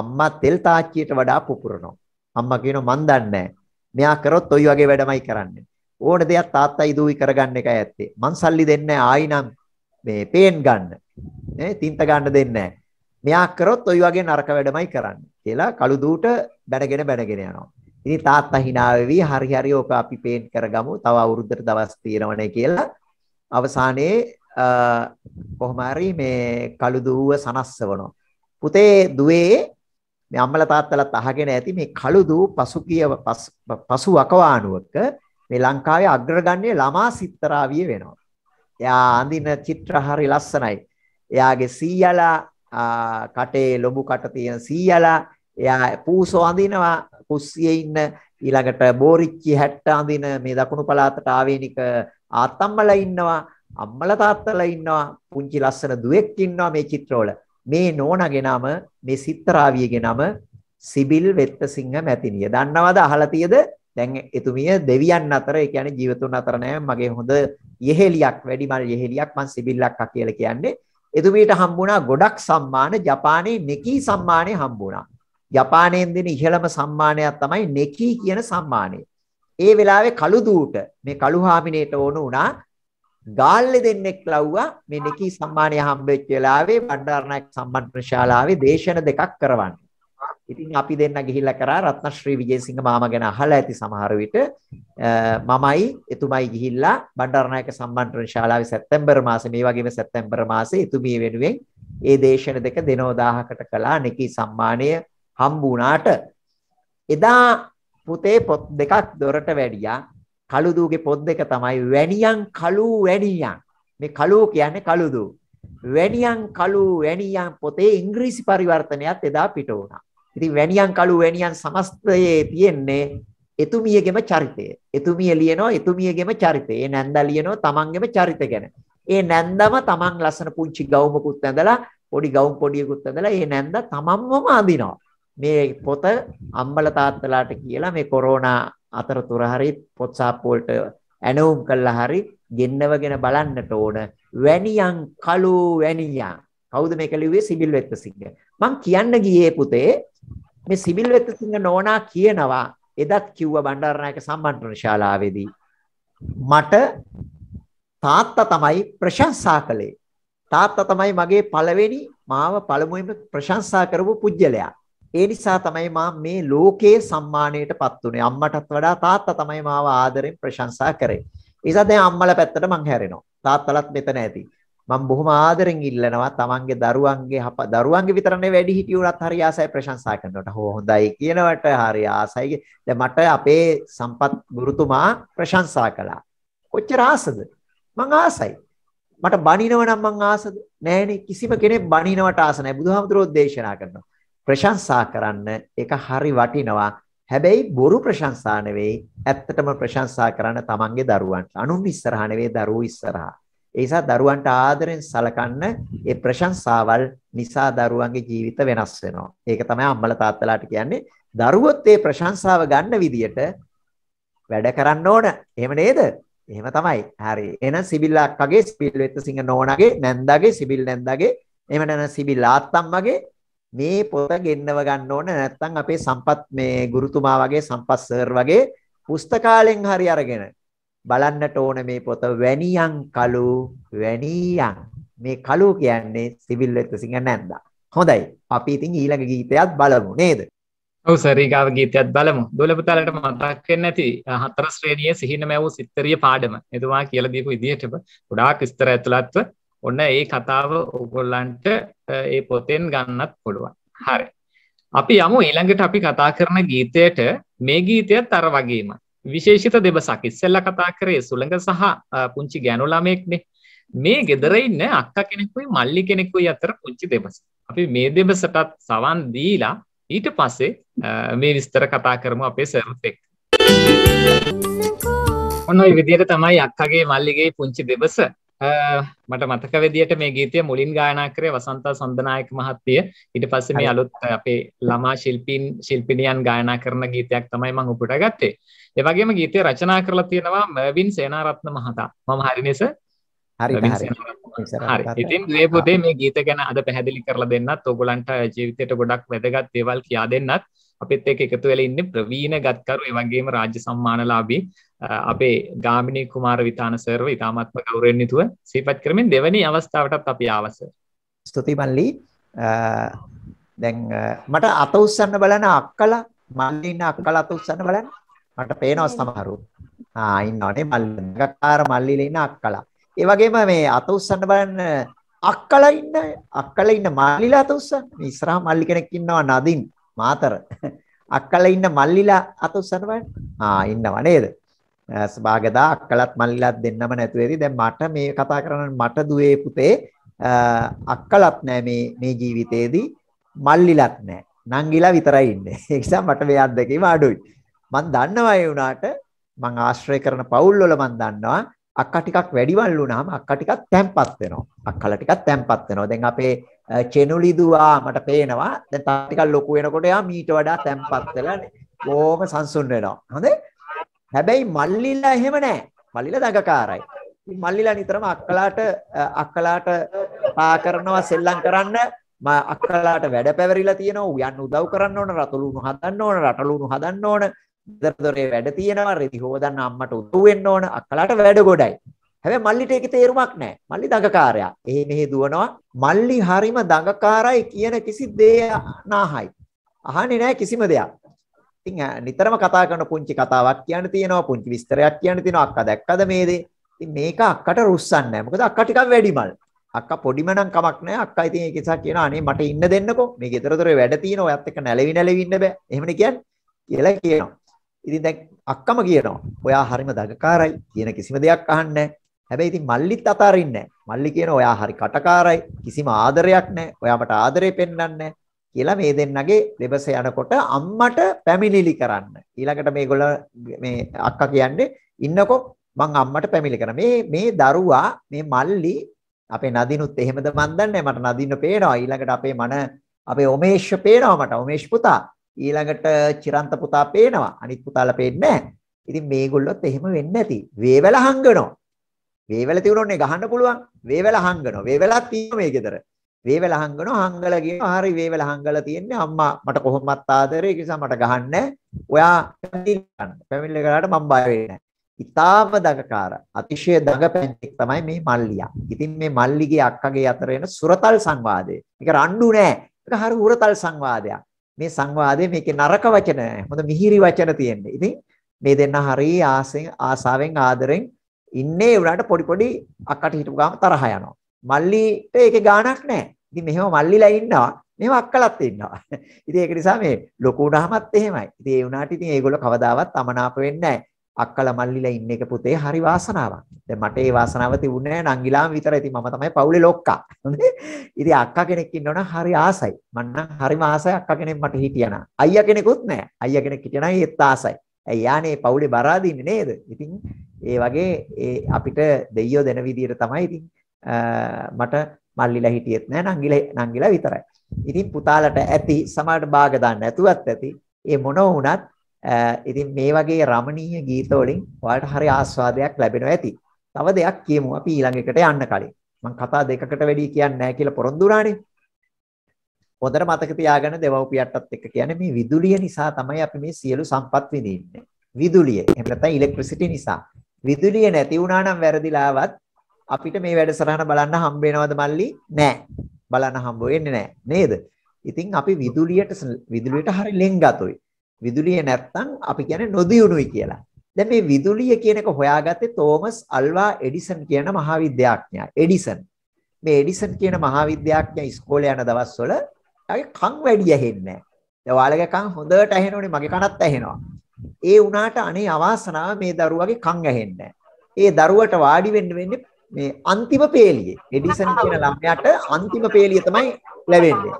අම්මා තෙල් තාච්චියට වඩා පුපුරනවා. අම්මා කියනවා මන් දන්නේ නැහැ. මෙයා කරොත් ඔය වගේ වැඩමයි කරන්නේ. ඕන දෙයක් තාත්තයි දූයි කරගන්න එකයි ඇත්තේ. මං සල්ලි දෙන්නේ ආයි නම් මේ පේන් ගන්න. නේ තින්ත ගන්න දෙන්නේ මෙයා කරොත් ඔය වගේ නරක වැඩමයි කරන්නේ කියලා කළු දූට බැනගෙන බැනගෙන යනවා. ඉතින් තාත්තා hina වෙවි හරි හරි ඕක අපි පේන් කරගමු. තව අවුරුද්දට දවස් తీරවනේ කියලා අවසානයේ කොහොම හරි මේ කළු දුව සනස්සවනවා. පුතේ දුවේ මේ අම්මලා තාත්තලාත් අහගෙන ඇති මේ කළුදු පසුගිය පසු වකවානුවක මේ ලංකාවේ අග්‍රගන්නේ ළමා සිත්තරාවිය වෙනවා. එයා අඳින චිත්‍ර හරි ලස්සනයි. එයාගේ සීයලා කටේ ලොබු කට තියෙන සීයලා එයා පූසෝ අඳිනවා කුස්සියේ ඉන්න ඊළඟට බෝරිච්චි හැට්ට අඳින මේ දකුණු පළාතට ආවේනික ආත්තම්මලා ඉන්නවා අම්මලා තාත්තලා ඉන්නවා පුංචි ලස්සන දුවෙක් ඉන්නවා මේ චිත්‍රවල. මේ නෝනාගේ නම මේ සිත්තරාවියගේ නම සිබිල් වෙත්තසිංහ මැතිණිය. දන්නවද අහලා තියද? දැන් එතුමිය දෙවියන් අතර ඒ කියන්නේ ජීවතුන් අතර නෑ මගේ හොඳ යෙහෙලියක් වැඩිමල් යෙහෙලියක් මං සිබිල්ලක් කියලා කියන්නේ. එතුමියට හම්බුණා ගොඩක් සම්මාන ජපානයේ නෙකී සම්මානය හම්බුණා. ජපානයෙන් දෙන ඉහළම සම්මානයක් තමයි නෙකී කියන සම්මානය. ඒ වෙලාවේ කළු දූට මේ කළු හාමිනේට ඕන වුණා ගාල්ලේ දෙන්නෙක් ලව්වා මේ නිකී සම්මානය හම්බෙච්ච වෙලාවේ බණ්ඩාරනායක සම්මන්ත්‍රණ ශාලාවේ දේශන දෙකක් කරවන්න. ඉතින් අපි දෙන්න ගිහිල්ලා කරා රත්නශ්‍රී විජේසිංහ මාමා ගැන අහලා ඇති සමහර විට මමයි එතුමයි ගිහිල්ලා බණ්ඩාරනායක සම්මන්ත්‍රණ ශාලාවේ සැප්තැම්බර් මාසේ මේ වගේම සැප්තැම්බර් මාසේ එතුමිය වෙනුවෙන් ඒ දේශන දෙක දෙනෝ 1000කට කළා නිකී සම්මානය හම්බ වුණාට එදා පුතේ පොත් දෙකක් දොරට වැඩියා කළුදුගේ පොත් දෙක තමයි වැණියන් කළු වැණියන්. මේ කළු කියන්නේ කළුදු. වැණියන් කළු වැණියන් පොතේ ඉංග්‍රීසි පරිවර්තනයත් එදා පිට වුණා. ඉතින් වැණියන් කළු වැණියන් සමස්තයේ තියෙන්නේ එතුමියගේම චරිතය. එතුමිය ලියනවා එතුමියගේම චරිතය. ඒ නැන්දා ලියනවා තමන්ගේම චරිත ගැන. ඒ නැන්දම තමන් ලස්සන පුංචි ගවුමකුත් ඇඳලා පොඩි ගවුම් පොඩියකුත් ඇඳලා ඒ නැන්දා තමන්වම අඳිනවා. මේ පොත අම්මල තාත්තලාට කියලා මේ කොරෝනා අතරතුර හරි පොත් සාප්පු වලට ඇනවුම් කළා හරි ගෙන්නවගෙන බලන්නට ඕන වැණියන් කළු වැණියන් කවුද මේක ලිව්වේ සිබිල් වෙත්තසිංහ මං කියන්න ගියේ පුතේ මේ සිබිල් වෙත්තසිංහ නෝනා කියනවා එදත් කිව්ව බණ්ඩාරනායක සම්මන්ත්‍රණ ශාලාවේදී මට තාත්තා තමයි ප්‍රශංසා කළේ තාත්තා තමයි මගේ පළවෙනි මාව පළමුවෙන් ප්‍රශංසා කරපු පුජ්‍යලයා ඒ නිසා තමයි මා මේ ලෝකයේ සම්මානයටපත් උනේ. අම්මටත් වඩා තාත්තා තමයි මාව ආදරෙන් ප්‍රශංසා කරේ. ඒ නිසා දැන් අම්මලා පැත්තට මං හැරෙනවා. තාත්තලත් මෙතන ඇති. මම බොහොම ආදරෙන් ඉල්ලනවා තමන්ගේ දරුවන්ගේ දරුවන්ගේ විතරනේ වැඩි හිටියුනත් හරි ආසයි ප්‍රශංසා කරනවට හෝ හොඳයි කියනවට හරි ආසයි දැන් මට අපේ සම්පත් ගුරුතුමා ප්‍රශංසා කළා කොච්චර ආසද මං ආසයි මට බනිනව නම් මං ආසද නෑනේ කිසිම කෙනෙක් බනිනවට ආස නැහැ බුදුහාමුදුරුවෝ දේශනා කරනවා ප්‍රශංසා කරන්න ඒක හරි වටිනවා. හැබැයි බොරු ප්‍රශංසා නෙවෙයි ඇත්තටම ප්‍රශංසා කරන්න තමන්ගේ දරුවන්ට. අනුන් ඉස්සරහා නෙවෙයි දරුවෝ ඉස්සරහා. ඒ නිසා දරුවන්ට ආදරෙන් සලකන්න ඒ ප්‍රශංසාවල් නිසා දරුවන්ගේ ජීවිත වෙනස් වෙනවා. ඒක තමයි අම්මලා තාත්තලාට කියන්නේ දරුවොත් ඒ ප්‍රශංසාව ගන්න විදියට වැඩ කරන්න ඕන. එහෙම නේද? එහෙම තමයි. හරි. එහෙනම් සිබිල් අක්කගේ සිබිල් වෙත්ත සිංහ නෝනාගේ නැන්දාගේ සිබිල් නැන්දාගේ එහෙම නැත්නම් සිබිල් ආත්තම්මගේ මේ පොත ගෙන්නව ගන්න ඕන නැත්නම් අපේ සම්පත් මේ ගුරුතුමා වගේ සම්පත් සර් වගේ පුස්තකාලෙන් හරි අරගෙන බලන්නට ඕන මේ පොත වැණියන් කළු වැණියන් මේ කළු කියන්නේ සිවිල් වෙත් සිංහ නැන්දා හොඳයි අපි ඉතින් ඊළඟ ගීතයත් බලමු නේද ඔව් සර් ඊගාව ගීතයත් බලමු දොළපතාලට මතක් වෙන්නේ නැති හතර ශ්‍රේණියේ සිහින මැවූ සිත්තරිය පාඩම එතුමා කියලා දීපු විදිහටම ගොඩාක් විස්තර ඇතුළත්ව ඔන්න ඒ කතාව ඔගොල්ලන්ට ඒ පොතෙන් ගන්නත් පුළුවන්. හරි. අපි යමු ඊළඟට අපි කතා කරන ගීතයට මේ ගීතයත් අර වගේම විශේෂිත දෙබසක් ඉස්සෙල්ලා කතා කරේ සුළඟ සහ පුංචි ගෑනු ළමයෙක්නේ. මේ ගෙදර ඉන්න අක්කා කෙනෙකුයි මල්ලි කෙනෙකුයි අතර පුංචි දෙබස. අපි මේ දෙබසටත් සවන් දීලා ඊට පස්සේ මේ විස්තර කතා කරමු අපේ සර්ත් එක්ක. ඔන්න ඔය විදිහට තමයි අක්කගේ මල්ලිගේ පුංචි දෙබස මට මතක විදියට මේ ගීතය මුලින් ගායනා කරේ වසන්ත සඳනායක මහත්මිය. ඊට පස්සේ මේ අලුත් අපේ ළමා ශිල්පීන් ශිල්පිනියන් ගායනා කරන ගීතයක් තමයි මම උපුට ගත්තේ. ඒ වගේම ගීතය රචනා කරලා තියෙනවා මර්වින් සේනාරත්න මහතා. මම හරිනේස හරි හරි. ඉතින් මේ පොතේ මේ ගීත ගැන අද පැහැදිලි කරලා දෙන්නත් ඕගොල්ලන්ට ජීවිතයට ගොඩක් වැදගත් දේවල් කියා දෙන්නත් අපිත් එක් එකතු වෙලා ඉන්නේ ප්‍රවීණ ගත්කරු ඒ වගේම රාජ්‍ය සම්මානලාභී අපේ ගාමිණී කුමාර විතාන සර්ව ඉතාමත්ම ගෞරවයෙන් යුතුව සිහිපත් කරමින් දෙවැනි අවස්ථාවටත් අපි ආවස. ස්තුතියි මල්ලි. දැන් මට අත උස්සන්න බලන අක්කලා මල්ලි ඉන්න අක්කලා අත උස්සන්න බලන්න. මට පේනවා සමහරු. ආ ඉන්නවනේ මල්ලි. ගකාර මල්ලිලා ඉන්න අක්කලා. ඒ වගේම මේ අත උස්සන්න බලන්න අක්කලා ඉන්න අක්කලා ඉන්න මල්ලිලා අත උස්සන්න. මේ ඉස්සරහා මල්ලි කෙනෙක් ඉන්නවා නදින්. මාතර අක්කලා ඉන්න මල්ලිලා අත උස්සනවා ආ ඉන්නව නේද සභාගදා අක්කලත් මල්ලිලත් දෙන්නම නැතු වෙරි දැන් මට මේ කතා කරන මට දුවේ පුතේ අක්කලත් නෑ මේ මේ ජීවිතේදී මල්ලිලත් නෑ නංගිලා විතරයි ඉන්නේ ඒ නිසා මට මේ අත්දැකීම අඩුයි මන් දන්නවා ඒ වුණාට මං ආශ්‍රය කරන පවුල් වල මන් දන්නවා අක්කා ටිකක් වැඩිවල් වුණාම අක්කා ටිකක් තැම්පත් වෙනවා අක්කලා ටිකක් තැම්පත් වෙනවා දැන් අපේ චෙනුලිදුවා මට පේනවා. දැන් තා ටිකක් ලොකු වෙනකොට එයා මීට වඩා තැම්පත් වෙලා ඕම සංසුන් වෙනවා. හොඳේ? හැබැයි මල්ලිලා එහෙම නැහැ. මල්ලිලා දඟකාරයි. මල්ලිලා නිතරම අක්කලාට අක්කලාට පා කරනවා සෙල්ලම් කරන්න මා අක්කලාට වැඩ පැවරිලා තියෙනවා උයන් උදව් කරන්න ඕන රතුළුණු හදන්න ඕන රටළුණු හදන්න ඕන දරදරේ වැඩ තියෙනවා රෙදි හොදන්න අම්මට උදව් වෙන්න ඕන අක්කලාට වැඩ ගොඩයි හැබැයි මල්ලිට ඒකේ තේරුමක් නැහැ. මල්ලි දඟකාරයා. එහි මෙහි දුවනවා. මල්ලි හරීම දඟකාරයි කියන කිසි දෙයක් නාහයි. අහන්නේ නැහැ කිසිම දෙයක්. ඉතින් නිතරම කතා කරන පුංචි කතාවක් කියන්න තියෙනවා, පුංචි විස්තරයක් කියන්න තියෙනවා. අක්කා දැක්කද මේ දේ? ඉතින් මේක අක්කට රුස්සන්නේ නැහැ. මොකද අක්කා ටිකක් වැඩිමල්. අක්කා පොඩිම නම් කමක් නැහැ. අක්කා ඉතින් ඒක නිසා කියනවා අනේ මට ඉන්න දෙන්නකෝ. මේ ගෙදරතොරේ වැඩ තියෙන ඔයත් එක්ක නැලවි නැලවි ඉන්න බෑ. එහෙමනේ කියන්නේ. කියලා කියනවා. ඉතින් දැන් අක්කම කියනවා. ඔයා හරීම දඟකාරයි. කියන කිසිම දෙයක් අහන්නේ නැහැ. හැබැයි ඉතින් මල්ලිත් අතාරින්නේ නැහැ. මල්ලි කියන ඔයා හරි කටකාරයි. කිසිම ආදරයක් නැහැ. ඔයා මට ආදරේ පෙන්වන්නේ කියලා මේ දෙන්නගේ දෙබස යනකොට අම්මට පැමිණිලි කරන්න. ඊළඟට මේගොල්ලෝ මේ අක්කා කියන්නේ ඉන්නකො මං අම්මට පැමිණිලි කරන. මේ මේ දරුවා මේ මල්ලි අපේ නදිනුත් එහෙමද මන් දන්නේ මට නදින්න පේනවා. ඊළඟට අපේ මන අපේ ඔමේෂ් පේනවා මට. ඔමේෂ් පුතා. ඊළඟට චිරන්ත පුතා පේනවා. අනිත් පුතාලා පේන්නේ නැහැ. ඉතින් මේගොල්ලොත් එහෙම වෙන්නේ නැති. වේවැල හංගනවා. වේවැල තිබුණොත් ගහන්න පුළුවන්. වේවැල හංගනවා. වේවැලක් තියෙනවා මේ ගෙදර. වේවැල හංගනවා. හංගලා කියනවා හරි වේවැල හංගලා තියන්නේ අම්මා මට කොහොමවත් ආදරේ ඒ නිසා මට ගහන්න. ඔයා ෆැමිලි එකකට මම බය වෙන්නේ නැහැ. ඉතාම දඟකාර අතිශය දඟපැන්තෙක් තමයි මේ මල්ලියා. ඉතින් මේ මල්ලිගේ අක්කගේ අතර එන සුරතල් සංවාදය. මේක රණ්ඩු නෑ. මේක හරි උරතල් සංවාදයක්. මේ සංවාදයේ මේකේ නරක වචන හොඳ මිහිරි වචන තියෙන්නේ. ඉතින් මේ දෙන්න හරි ආසෙන් ආසාවෙන් ආදරෙන් ඉන්නේ උනාට පොඩි පොඩි අක්කට හිටපු ගාම තරහ යනවා. මල්ලිට ඒකේ ගාණක් නැහැ. ඉතින් මෙහෙම මල්ලිලා ඉන්නවා. මෙහෙම අක්කලත් ඉන්නවා. ඉතින් ඒක නිසා මේ ලොකු වුණාමත් එහෙමයි. ඉතින් ඒ වුණාට ඉතින් ඒගොල්ලෝ කවදාවත් අමනාප වෙන්නේ නැහැ. අක්කලා මල්ලිලා ඉන්න එක පුතේ හරි වාසනාවක්. දැන් මට ඒ වාසනාව තිබුණේ නැහැ නංගිලාම විතරයි. ඉතින් මම තමයි පවුලේ ලොක්කා. ඉතින් අක්කා කෙනෙක් ඉන්නවනම් හරි ආසයි. මම නම් හරිම ආසයි අක්කා කෙනෙක් මට හිටියනම්. අයියා කෙනෙකුත් නැහැ. අයියා කෙනෙක් හිටියනම් ඒත් ආසයි. ඇයි යානේ පවුලේ බරා දින්නේ නේද? ඉතින් ඒ වගේ ඒ අපිට දෙයියෝ දෙන විදියට තමයි ඉතින් මට මල්ලිලා හිටියෙත් නෑ නංගිලා නංගිලා විතරයි. ඉතින් පුතාලට ඇති සමහරට බාග දාන්න නැතුවත් ඇති. ඒ මොන වුණත් ඉතින් මේ වගේ රමණීය ගීත වලින් ඔයාලට හරි ආස්වාදයක් ලැබෙනවා ඇති. තව දෙයක් කියමු අපි ඊළඟ එකට යන්න කලින්. මම කතා දෙකකට වැඩි කියන්නේ නැහැ කියලා පොරොන්දු වුණානේ. හොඳට මතක තියාගන්න දෙවව්පියට්ටත් එක්ක කියන්නේ මේ විදුලිය නිසා තමයි අපි මේ සියලු සම්පත් විඳින්නේ. විදුලිය. එහෙම නැත්නම් ඉලෙක්ට්‍රිසිටි නිසා. විදුලිය නැති වුණා නම් වැරදිලාවත් අපිට මේ වැඩසටහන බලන්න හම්බ වෙනවද මල්ලි? නෑ. බලන්න හම්බ වෙන්නේ නෑ. නේද? ඉතින් අපි විදුලියට විදුලියට හරි ලෙන්ගතොයි. විදුලිය නැත්තම් අපි කියන්නේ නොදියුණුයි කියලා. දැන් මේ විදුලිය කියන එක හොයාගත්තේ තෝමස් අල්වා එඩිසන් කියන මහාවිද්‍යාඥයා. එඩිසන්. මේ එඩිසන් කියන මහාවිද්‍යාඥයා ඉස්කෝලේ යන දවස්වල අගේ කන් වැඩි ඇහෙන්නේ නැහැ. ඔයාලගේ කන් හොඳට ඇහෙනෝනේ මගේ කනත් ඇහෙනවා. ඒ වුණාට අනේ අවාසනාව මේ දරුවාගේ කන් ඇහෙන්නේ ඒ දරුවට වාඩි වෙන්න වෙන්නේ මේ අන්තිම පේලියේ. එඩිසන් කියන ළමයාට අන්තිම පේලිය තමයි ලැබෙන්නේ.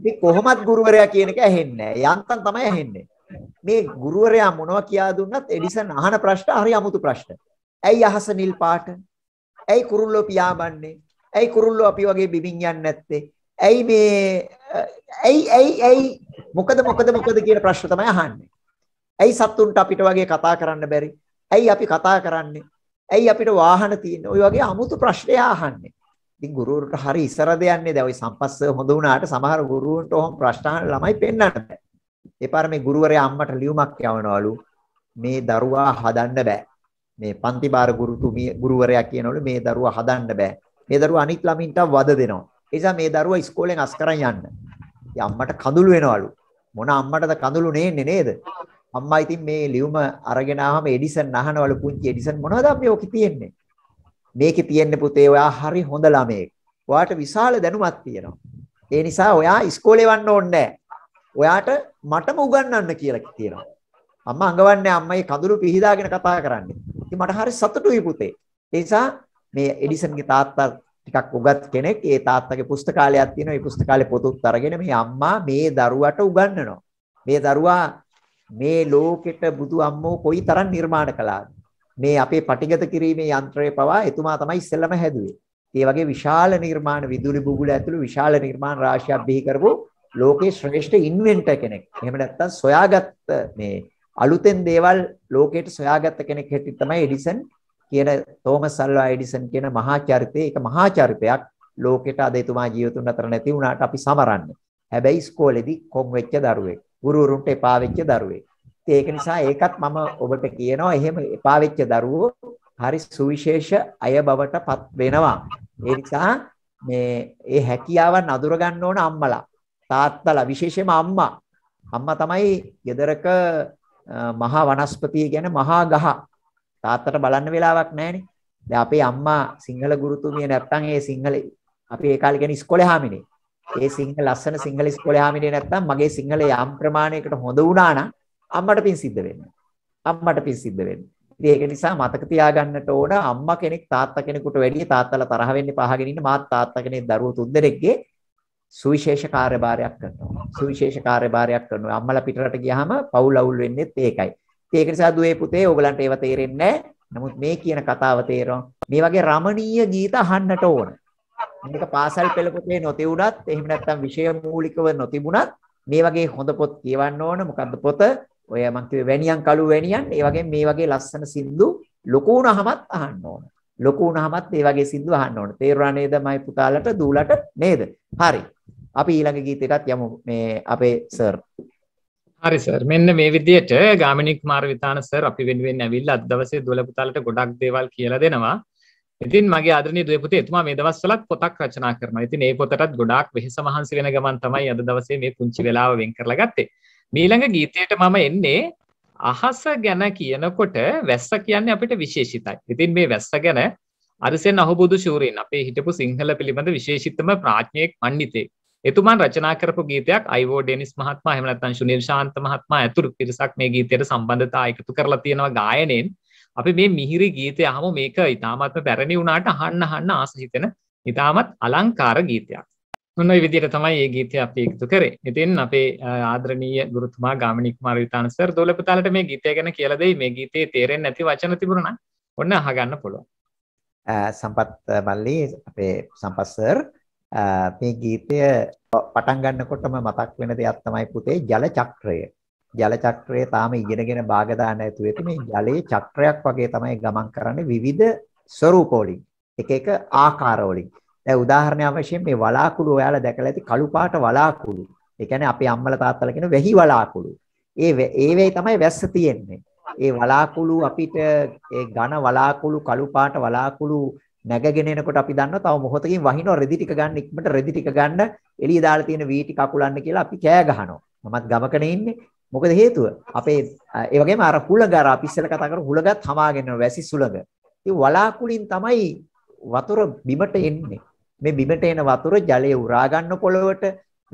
ඉතින් කොහොමත් ගුරුවරයා කියන එක ඇහෙන්නේ නැහැ. යන්තම් තමයි ඇහෙන්නේ. මේ ගුරුවරයා මොනවා කියා දුන්නත් එඩිසන් අහන ප්‍රශ්න හරි අමුතු ප්‍රශ්න. ඇයි අහස නිල් පාට? ඇයි කුරුල්ලෝ පියාඹන්නේ? ඇයි කුරුල්ලෝ අපි වගේ බිමින් යන්නේ නැත්තේ? ඇයි මේ ඇයි ඇයි ඇයි මොකද මොකද මොකද කියන ප්‍රශ්න තමයි අහන්නේ. ඇයි සත්තුන්ට අපිට වගේ කතා කරන්න බැරි? ඇයි අපි කතා කරන්නේ? ඇයි අපිට වාහන තියෙන්නේ? ওই වගේ 아무තු ප්‍රශ්න අහන්නේ. ඉතින් ගුරුවරුන්ට හරි ඉස්සරද යන්නේ දැන් ওই සම්පස්ස හොඳ වුණාට සමහර ගුරුවරුන්ට ඔහොම ප්‍රශ්න අහන ළමයි පෙන්වන්න බෑ. ඒ පාර මේ ගුරුවරයා අම්මට ලියුමක් යවනවලු මේ දරුවා හදන්න බෑ. මේ පන්ති බාර ගුරුතුමිය ගුරුවරයා කියනවලු මේ දරුවා හදන්න බෑ. මේ දරුවා අනිත් ළමින්ට වද දෙනවා. ඒ නිසා මේ දරුවා ඉස්කෝලෙන් අස් කරන් යන්න. ඒ අම්මට කඳුළු වෙනවලු. මොන අම්මටද කඳුළු නේන්නේ නේද? අම්මා ඉතින් මේ ලියුම අරගෙන ආවම එඩිසන් අහනවලු පුංචි එඩිසන් මොනවද අපි ඔකේ තියෙන්නේ? මේකේ තියෙන්නේ පුතේ ඔයා හරි හොඳ ළමයෙක්. ඔයාට විශාල දැනුමක් තියෙනවා. ඒ නිසා ඔයා ඉස්කෝලේ වන්න ඕනේ ඔයාට මටම උගන්වන්න කියලා කියනවා. අම්මා අඟවන්නේ අම්මයි කඳුළු පිහිදාගෙන කතා කරන්නේ. ඉතින් මට හරි සතුටුයි පුතේ. ඒ නිසා මේ එඩිසන්ගේ තාත්තා ටිකක් උගත් කෙනෙක් ඒ තාත්තගේ පුස්තකාලයක් තියෙනවා. ඒ පුස්තකාලේ පොතුත් අරගෙන මේ අම්මා මේ දරුවට උගන්වනවා. මේ දරුවා මේ ලෝකෙට බුදු අම්මෝ කොයි තරම් නිර්මාණ කළාද? මේ අපේ පටිගත කිරීමේ යන්ත්‍රය පවා එතුමා තමයි ඉස්සෙල්ලම හැදුවේ. ඒ වගේ විශාල නිර්මාණ විදුලි බුබුල ඇතුළු විශාල නිර්මාණ රාශියක් බිහි කරපු ලෝකේ ශ්‍රේෂ්ඨ ඉන්වෙන්ටර් කෙනෙක්. එහෙම නැත්නම් සොයාගත්ත මේ අලුතෙන් දේවල් ලෝකයට සොයාගත්ත කෙනෙක් හැටියට තමයි එඩිසන් කියන තෝමස් අල්වා එඩිසන් කියන මහා චරිතය ඒක මහා චරිතයක් ලෝකෙට අද එතුමා ජීවතුන් අතර නැති වුණාට අපි සමරන්නේ. හැබැයි ඉස්කෝලේදී කොම් වෙච්ච දරුවෙක්, ගුරුවරුන්ට එපා වෙච්ච දරුවෙක්. ඒක නිසා ඒකත් මම ඔබට කියනවා එහෙම එපා වෙච්ච දරුවෝ හරි සුවිශේෂ අය බවටපත් වෙනවා. ඒ නිසා මේ ඒ හැකියාවන් අඳුර ගන්න ඕන අම්මලා, තාත්තලා විශේෂයෙන්ම අම්මා. අම්මා තමයි gedaraka මහා වනස්පතිය කියන්නේ මහා ගහ තාත්තට බලන්න වෙලාවක් නැහනේ. දැන් අපේ අම්මා සිංහල ගුරුතුමිය නැත්තම් ඒ සිංහල අපි ඒ කාලේ කියන්නේ ඉස්කෝලේ හාමිනේ. ඒ සිංහල ලස්සන සිංහල ඉස්කෝලේ හාමිනේ නැත්තම් මගේ සිංහල යම් ප්‍රමාණයකට හොඳ වුණා නම් අම්මට පින් සිද්ධ වෙන්නේ. අම්මට පින් සිද්ධ වෙන්නේ. ඉතින් ඒක නිසා මතක තියාගන්නට ඕන අම්මා කෙනෙක් තාත්තා කෙනෙකුට වැඩිය තාත්තලා තරහ වෙන්න පහගෙන ඉන්න මාත් තාත්තා කෙනෙක් දරුවෝ තුන්දෙනෙක්ගේ සුවිශේෂ කාර්යභාරයක් කරනවා. සුවිශේෂ කාර්යභාරයක් කරනවා. අම්මලා පිටරට ගියාම පවුල් අවුල් වෙන්නේත් ඒකයි. ඒක නිසා දුවේ පුතේ ඕගලන්ට ඒව තේරෙන්නේ නමුත් මේ කියන කතාව තේරෙනවා. මේ වගේ රමණීය ගීත අහන්නට ඕන. මේක පාසල් පෙළ පොතේ නොතිබුණත් එහෙම නැත්නම් විෂය මූලිකව නොතිබුණත් මේ වගේ හොඳ පොත් කියවන්න ඕන. මොකද්ද පොත? ඔය මං කිව්වේ වැණියන් කළු වැණියන්. ඒ වගේ මේ වගේ ලස්සන සින්දු ලොකු වුණාමත් අහන්න ඕන. ලොකු වුණාමත් මේ වගේ සින්දු අහන්න ඕන. තේරුණා නේද මයි පුතාලට දූලට නේද? හරි. අපි ඊළඟ ගීතයකට යමු මේ අපේ සර්. හරි සර් මෙන්න මේ විදියට ගාමිනික් මාර්විතාන සර් අපි වෙනුවෙන් ඇවිල්ලා අද දවසේ දුවලපුතාලට ගොඩක් දේවල් කියලා දෙනවා. ඉතින් මගේ ආදරණීය දුවේ පුතේ එතුමා මේ දවස්වලත් පොතක් රචනා කරනවා. ඉතින් ඒ පොතටත් ගොඩාක් වෙහෙස මහන්සි වෙන ගමන් තමයි අද දවසේ මේ පුංචි වෙලාව වෙන් කරලා ගත්තේ. මීළඟ ගීතයට මම එන්නේ අහස ගැන කියනකොට වැස්ස කියන්නේ අපිට විශේෂිතයි. ඉතින් මේ වැස්ස ගැන අරිසෙන් අහුබුදු ශූරීන් අපේ හිටපු සිංහල පිළිබඳ විශේෂිතම ප්‍රඥයෙක් පඬිතෙක්. එතුමන් රචනා කරපු ගීතයක් අයිෝ ඩෙනිස් මහත්මා එහෙම නැත්නම් සුනිල් ශාන්ත මහත්මා ඇතුළු පිරිසක් මේ ගීතයට සම්බන්ධතා එකතු කරලා තියෙනවා ගායනයෙන්. අපි මේ මිහිරි ගීතය අහමු මේක ඉතාමත්ම පැරණි වුණාට අහන්න අහන්න ආස හිතෙන ඉතාමත් අලංකාර ගීතයක්. මොන විදිහට තමයි මේ ගීතය අපි එකතු කරේ. ඉතින් අපේ ආදරණීය ගුරුතුමා ගාමිණී කුමාර විතාන සර් දොළපතාලට මේ ගීතය ගැන කියලා දෙයි. මේ ගීතේ තේරෙන්නේ නැති වචන තිබුණා නම් ඔන්න අහගන්න පුළුවන්. සම්පත් මල්ලි අපේ සම්පත් සර් මේ ගීතය පටන් ගන්නකොටම මතක් වෙන දෙයක් තමයි පුතේ ජල චක්‍රය. ජල චක්‍රය තාම ඉගෙනගෙන භාග දාන්න ඇතු වෙති මේ ජලයේ චක්‍රයක් වගේ තමයි ගමන් කරන්නේ විවිධ ස්වරූපවලින්. එක එක ආකාරවලින්. දැන් උදාහරණයක් වශයෙන් මේ වලාකුළු ඔයාලා දැකලා ඇති කළු පාට වලාකුළු. ඒ කියන්නේ අපේ අම්මලා තාත්තලා කියන වැහි වලාකුළු. ඒ ඒ වෙයි තමයි වැස්ස තියෙන්නේ. ඒ වලාකුළු අපිට ඒ ඝන වලාකුළු කළු පාට වලාකුළු නැගගෙන එනකොට අපි දන්නවා තව මොහොතකින් වහිනවා රෙදි ටික ගන්න ඉක්මනට රෙදි ටික ගන්න එළිය දාලා තියෙන වී ටික අකුලන්න කියලා අපි කෑ ගහනවා. මමත් ගමකනේ ඉන්නේ. මොකද හේතුව? අපේ ඒ වගේම අර හුළඟ අර අපි ඉස්සෙල්ලා කතා කරපු හුළඟත් හමාගෙන යන වැසි සුළඟ. ඉතින් වලාකුලින් තමයි වතුර බිමට එන්නේ. මේ බිමට එන වතුර ජලය උරා ගන්න පොළවට,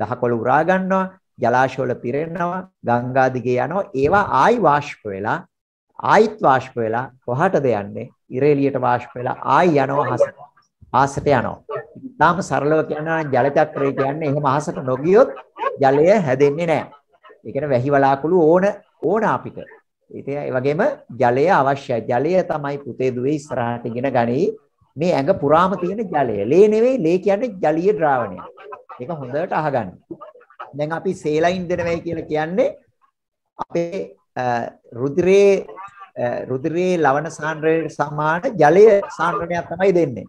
දහකොළ උරා ගන්නවා, ජලාශවල පිරෙනවා, ගංගා දිගේ යනවා. ඒවා ආයි වාෂ්ප වෙලා ආයිත් වාෂ්ප වෙලා කොහාටද යන්නේ? ඉර එළියට වාෂ්ප වෙලා ආයි යනවා හස. ආසට යනවා. ඊටාම සරලව කියනවා ජල චක්‍රය කියන්නේ එහෙම අහසට නොගියොත් ජලය හැදෙන්නේ නැහැ. ඒ කියන්නේ වැහි වලාකුළු ඕන ඕන අපිට. ඉතින් ඒ වගේම ජලය අවශ්‍යයි. ජලය තමයි පුතේ දුවේ ඉස්සරහට ඉගෙන ගනි. මේ ඇඟ පුරාම තියෙන ජලය. ලේ නෙවෙයි ලේ කියන්නේ ජලීය ද්‍රාවණය. ඒක හොඳට අහගන්න. දැන් අපි සේලයින් දෙනවයි කියලා කියන්නේ අපේ රුධිරයේ රුධිරයේ ලවණ සාන්ද්‍රණයට සමාන ජලයේ සාන්ද්‍රණයක් තමයි දෙන්නේ.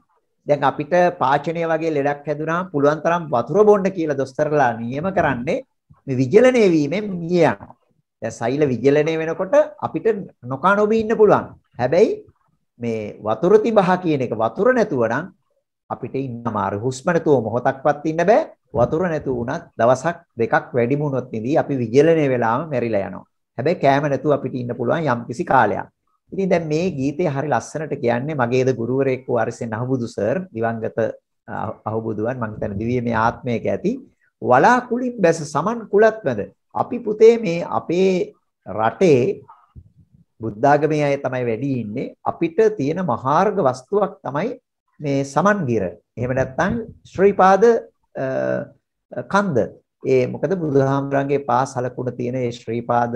දැන් අපිට පාචනය වගේ ලෙඩක් හැදුනාම පුළුවන් තරම් වතුර බොන්න කියලා දොස්තරලා නියම කරන්නේ මේ විජලනය වීමෙන් මිය යනවා. දැන් සෛල විජලනය වෙනකොට අපිට නොකා නොබී ඉන්න පුළුවන්. හැබැයි මේ වතුර තිබහ කියන එක වතුර නැතුව නම් අපිට ඉන්න අමාරු. හුස්ම නැතුව මොහොතක්වත් ඉන්න බෑ. වතුර නැතුව උනත් දවසක් දෙකක් වැඩිම වුණොත් ඉදී අපි විජලනය වෙලාම මැරිලා යනවා. හැබැයි කෑම නැතුව අපිට ඉන්න පුළුවන් යම්කිසි කාලයක්. ඉතින් දැන් මේ ගීතේ හරි ලස්සනට කියන්නේ මගේද ගුරුවරයෙක් වූ අරිසෙන් අහුබුදු සර් දිවංගත අහුබුදුවන් මං හිතන්නේ දිවිමේ ආත්මයක ඇති වලාකුලින් බැස සමන් කුලත් මැද අපි පුතේ මේ අපේ රටේ බුද්ධාගමේ අය තමයි වැඩි ඉන්නේ අපිට තියෙන මහාර්ග වස්තුවක් තමයි මේ සමන්ගිර. එහෙම නැත්නම් ශ්‍රීපාද කන්ද ඒ මොකද බුදුහාමුදුරන්ගේ පාසලකුණ තියෙන ඒ ශ්‍රීපාද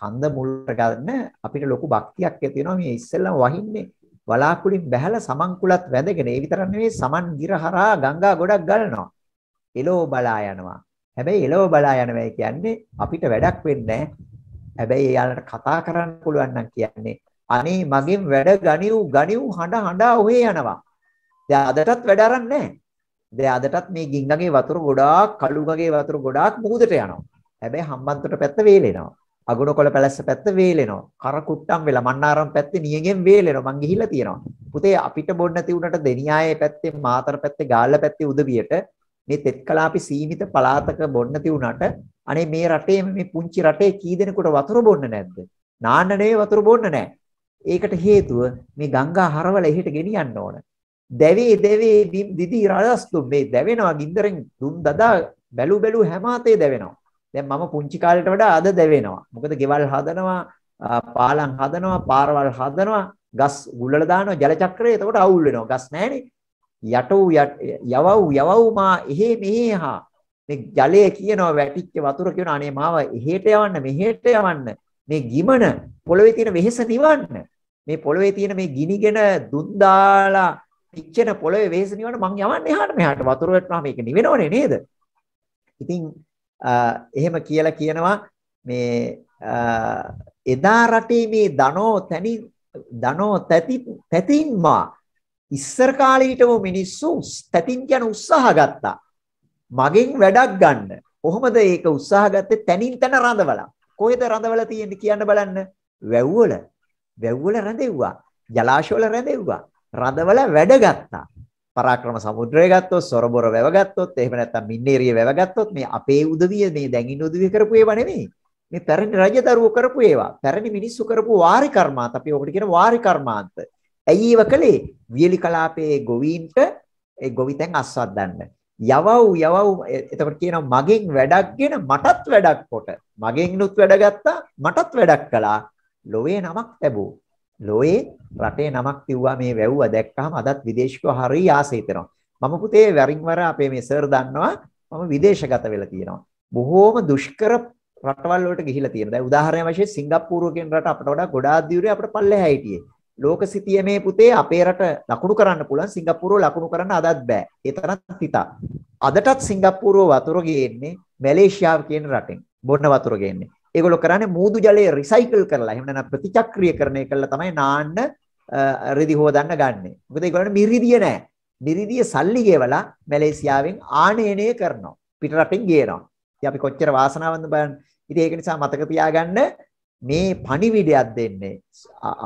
කන්ද මුල්ට ගන්න අපිට ලොකු භක්තියක් ඇති වෙනවා මේ ඉස්සෙල්ලම වහින්නේ බලාකුලින් බැහැලා සමන් කුලත් වැඳගෙන ඒ විතරක් නෙවෙයි සමන් ගිර හරහා ගංගා ගොඩක් ගලනවා එලෝ බලා යනවා හැබැයි එලෝ බලා යනවා කියන්නේ අපිට වැඩක් වෙන්නේ හැබැයි එයාලට කතා කරන්න පුළුවන් නම් කියන්නේ අනේ මගෙන් වැඩ ගනිව් ගනිව් හඬ හඬ ඔහේ යනවා දැන් අදටත් වැඩ අරන් නැහැ දැන් අදටත් මේ ගින්නගේ වතුර ගොඩාක් කළුගගේ වතුර ගොඩාක් මුහුදට යනවා. හැබැයි හම්බන්තොට පැත්ත වේලෙනවා. අගුණකොළ පැලැස්ස පැත්ත වේලෙනවා. කරකුට්ටම් වෙලා මන්නාරම් පැත්තේ නියගෙන් වේලෙනවා. මං ගිහිල්ලා තියෙනවා. පුතේ අපිට බොන්න නැති උනට දෙනියායේ පැත්තේ මාතර පැත්තේ ගාල්ල පැත්තේ උදවියට මේ තෙත්කලා අපි සීමිත පළාතක බොන්න නැති උනට අනේ මේ රටේ මේ පුංචි රටේ කී දෙනෙකුට වතුර බොන්න නැද්ද? නාන්න නෙවෙයි වතුර බොන්න නැහැ. ඒකට හේතුව මේ ගංගා හරවල එහෙට ගෙනියන්න ඕනේ. දැවේ දැවේ දිදි රදස්තු මේ දැවෙනවා ගින්දරෙන් දුම් දදා බැලු බැලු හැම අතේ දැවෙනවා. දැන් මම පුංචි කාලේට වඩා අද දැවෙනවා. මොකද ගෙවල් හදනවා, පාලම් හදනවා, පාරවල් හදනවා, ගස් ගුල්ලලා දානවා ජල චක්‍රය. එතකොට අවුල් වෙනවා. ගස් නැහැනේ. යටව් යවව් යවව් මා එහෙ මෙහෙහා මේ ජලය කියනවා වැටිච්ච වතුර කියන අනේ මාව එහෙට යවන්න මෙහෙට යවන්න මේ ගිමන පොළවේ තියෙන වෙහෙස නිවන්න මේ පොළවේ තියෙන මේ ගිනිගෙන දුන් දාලා පිච්චෙන පොළවේ වෙහෙසෙනවට මං යවන්නේ එහාට මෙහාට වතුර වැටුනා මේක නිවෙනවනේ නේද? ඉතින් එහෙම කියලා කියනවා මේ එදා රටේ මේ ධනෝ තනි ධනෝ තැති තැතින්මා ඉස්සර කාලේ හිටවෝ මිනිස්සු තැතින් කියන උත්සාහ ගත්තා. මගෙන් වැඩක් ගන්න. කොහොමද ඒක උත්සාහ ගත්තේ තනින් තන රඳවලා. කොහෙද රඳවලා තියෙන්නේ කියන්න බලන්න. වැව්වල. වැව්වල රැඳෙව්වා. ජලාශවල රැඳෙව්වා. රදවල වැඩ ගත්තා. පරාක්‍රම සමුද්‍රය ගත්තොත්, සොරබොර වැව ගත්තොත්, එහෙම නැත්නම් මින්නේරිය වැව ගත්තොත් මේ අපේ උදවිය මේ දැඟින්න උදවිය කරපු ඒවා නෙමෙයි. මේ පැරණි රජදරුවෝ කරපු ඒවා. පැරණි මිනිස්සු කරපු වාරි කර්මාන්ත. අපි ඔකට කියන වාරි කර්මාන්ත. ඇයි ඒව කළේ? වියලි කලාපයේ ගොවීන්ට ඒ ගොවිතැන් අස්වද්දන්න. යවව් යවව් එතකොට කියනවා මගෙන් වැඩක්ගෙන මටත් වැඩක් කොට. මගෙන්නුත් වැඩ ගත්තා, මටත් වැඩක් කළා. ලෝවේ නමක් ලැබුවා. ලෝයේ රටේ නමක් තිව්වා මේ වැව්ව දැක්කහම අදත් විදේශිකව හරි ආසෙ හිතෙනවා. මම පුතේ වරින් වර අපේ මේ සර් දන්නවා මම විදේශගත වෙලා තියෙනවා. බොහෝම දුෂ්කර රටවල් වලට ගිහිලා තියෙනවා. දැන් උදාහරණයක් වශයෙන් සිංගප්පූරුව කියන රට අපට වඩා ගොඩාක් දියුරේ අපිට පල්ලෙහා හිටියේ. ලෝකසිතිය මේ පුතේ අපේ රට ලකුණු කරන්න පුළුවන් සිංගප්පූරුව ලකුණු කරන්න අදත් බෑ. ඒ තරම් තිතා. අදටත් සිංගප්පූරුව වතුර ගේන්නේ මැලේසියාව කියන රටෙන්. බොන්න වතුර ගේන්නේ. ඒගොල්ලෝ කරන්නේ මූදු ජලය රිසයිකල් කරලා එහෙම නැත්නම් ප්‍රතිචක්‍රීයකරණය කරලා තමයි නාන්න රිදි හොදන්න ගන්නෙ. මොකද ඒගොල්ලන්ට මිරිදිය නැහැ. මිරිදිය සල්ලි ගෙවලා මැලේසියාවෙන් ආනයනය කරනවා. පිටරටින් ගේනවා. ඉතින් අපි කොච්චර වාසනාවන්ත බලන්න. ඉතින් ඒක නිසා මතක තියාගන්න මේ පණිවිඩයක් දෙන්නේ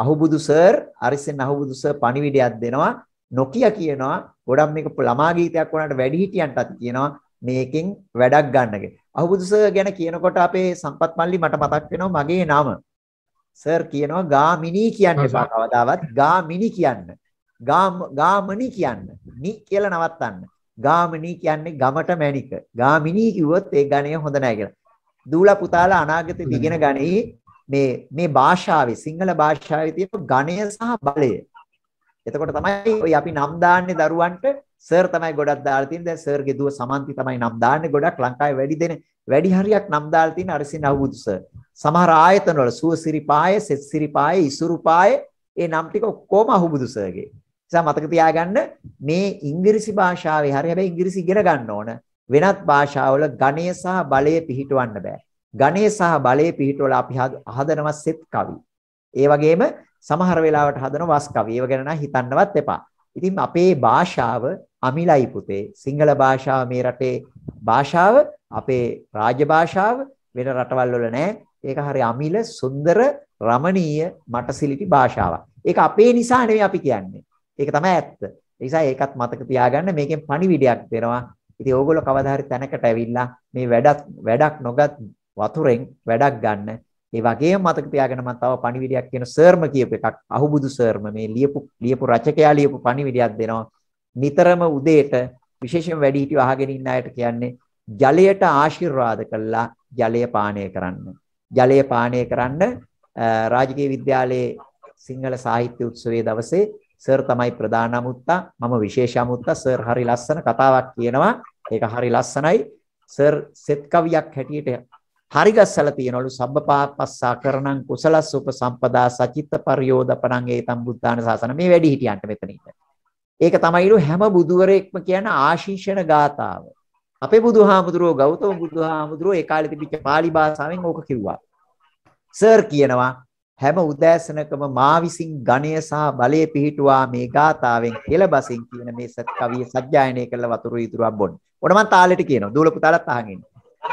අහුබුදු සර් අරිසෙන් අහුබුදු සර් පණිවිඩයක් දෙනවා. නොකිය කියනවා ගොඩක් මේක ළමා ගීතයක් වුණාට වැඩිහිටියන්ටත් කියනවා මේකෙන් වැඩක් ගන්න කියලා. අහුබුදු සර් ගැන කියනකොට අපේ සම්පත් මල්ලි මට මතක් වෙනවා මගේ නම. සර් කියනවා ගාමිනී කියන්න එපා කවදාවත් ගාමිනී කියන්න. ගාමණී කියන්න. නි කියලා නවත්තන්න. ගාමිනී කියන්නේ ගමට මැණික. ගාමිනී කිව්වොත් ඒ ගණය හොඳ නැහැ කියලා. දූලා පුතාලා අනාගතේ ඉගෙන ගනී මේ මේ භාෂාවේ සිංහල භාෂාවේ තියෙන ගණය සහ බලය. එතකොට තමයි ඔය අපි නම් දාන්නේ දරුවන්ට සර් තමයි ගොඩක් දාලා තියෙන්නේ. දැන් සර්ගේ දුව සමන්ති තමයි නම් දාන්නේ. ගොඩක් ලංකාවේ වැඩි දෙන වැඩි හරියක් නම් දාලා තියෙන අරසින් අවුදු සර්. සමහර ආයතන වල සුවසිරිපායේ, සෙත්සිරිපායේ, ඉසුරුපායේ ඒ නම් ටික ඔක්කොම අහුබුදු සර්ගේ. නිසා මතක තියාගන්න මේ ඉංග්‍රීසි භාෂාවේ හරිය හැබැයි ඉංග්‍රීසි ඉගෙන ගන්න ඕන. වෙනත් භාෂාවල ගණය සහ බලය පිහිටවන්න බෑ. ගණය සහ බලය පිහිටවලා අපි හදනවා සෙත් කවි. ඒ වගේම සමහර වෙලාවට හදන වස් කවි. ඒව ගැන නම් හිතන්නවත් එපා. ඉතින් අපේ භාෂාව අමිලයි පුතේ. සිංහල භාෂාව මේ රටේ භාෂාව අපේ රාජ්‍ය භාෂාව වෙන රටවල් වල නැහැ. ඒක හරි අමිල සුන්දර රමණීය මටසිලිටි භාෂාවක්. ඒක අපේ නිසා නෙවෙයි අපි කියන්නේ. ඒක තමයි ඇත්ත. ඒ නිසා ඒකත් මතක තියාගන්න මේකෙන් පණිවිඩයක් දෙනවා. ඉතින් ඕගොල්ලෝ කවදා හරි තැනකට ඇවිල්ලා මේ වැඩක් වැඩක් නොගත් වතුරෙන් වැඩක් ගන්න ඒ වගේම මතක තියාගෙන මම තව පණිවිඩයක් කියන සර්ම කියපු එකක් අහුබුදු සර්ම මේ ලියපු ලියපු රචකයා ලියපු පණිවිඩයක් දෙනවා නිතරම උදේට විශේෂයෙන් වැඩිහිටියෝ අහගෙන ඉන්න අයට කියන්නේ ජලයට ආශිර්වාද කළා ජලය පානය කරන්න ජලය පානය කරන්න රාජකීය විද්‍යාලයේ සිංහල සාහිත්‍ය උත්සවයේ දවසේ සර් තමයි ප්‍රධාන අමුත්තා මම විශේෂ අමුත්තා සර් හරි ලස්සන කතාවක් කියනවා ඒක හරි ලස්සනයි සර් සෙත් කවියක් හැටියට හරි ගස්සලා තියනවලු සබ්බපාපස්සා කරණං කුසලස් උපසම්පදා සචිත්ත පරියෝදපණං ඒතම් බුද්ධාන සාසන මේ වැඩි හිටියන්ට මෙතන ඒක තමයිලු හැම බුදුවරයෙක්ම කියන ආශීෂණ ගාතාව. අපේ බුදුහාමුදුරුව ගෞතම බුදුහාමුදුරුව ඒ කාලේ තිබිච්ච pāli භාෂාවෙන් ඕක කිව්වා. සර් කියනවා හැම උදෑසනකම මා විසින් ඝණය සහ බලය පිහිටුවා මේ ගාතාවෙන් කෙලබසින් කියන මේ සත් කවිය සජ්ජායනය කළ වතුරු ඉදුරක් බොන්න. ඔන්න මං තාලෙට කියනවා. දූල පුතාලත් අහගෙන ඉන්න.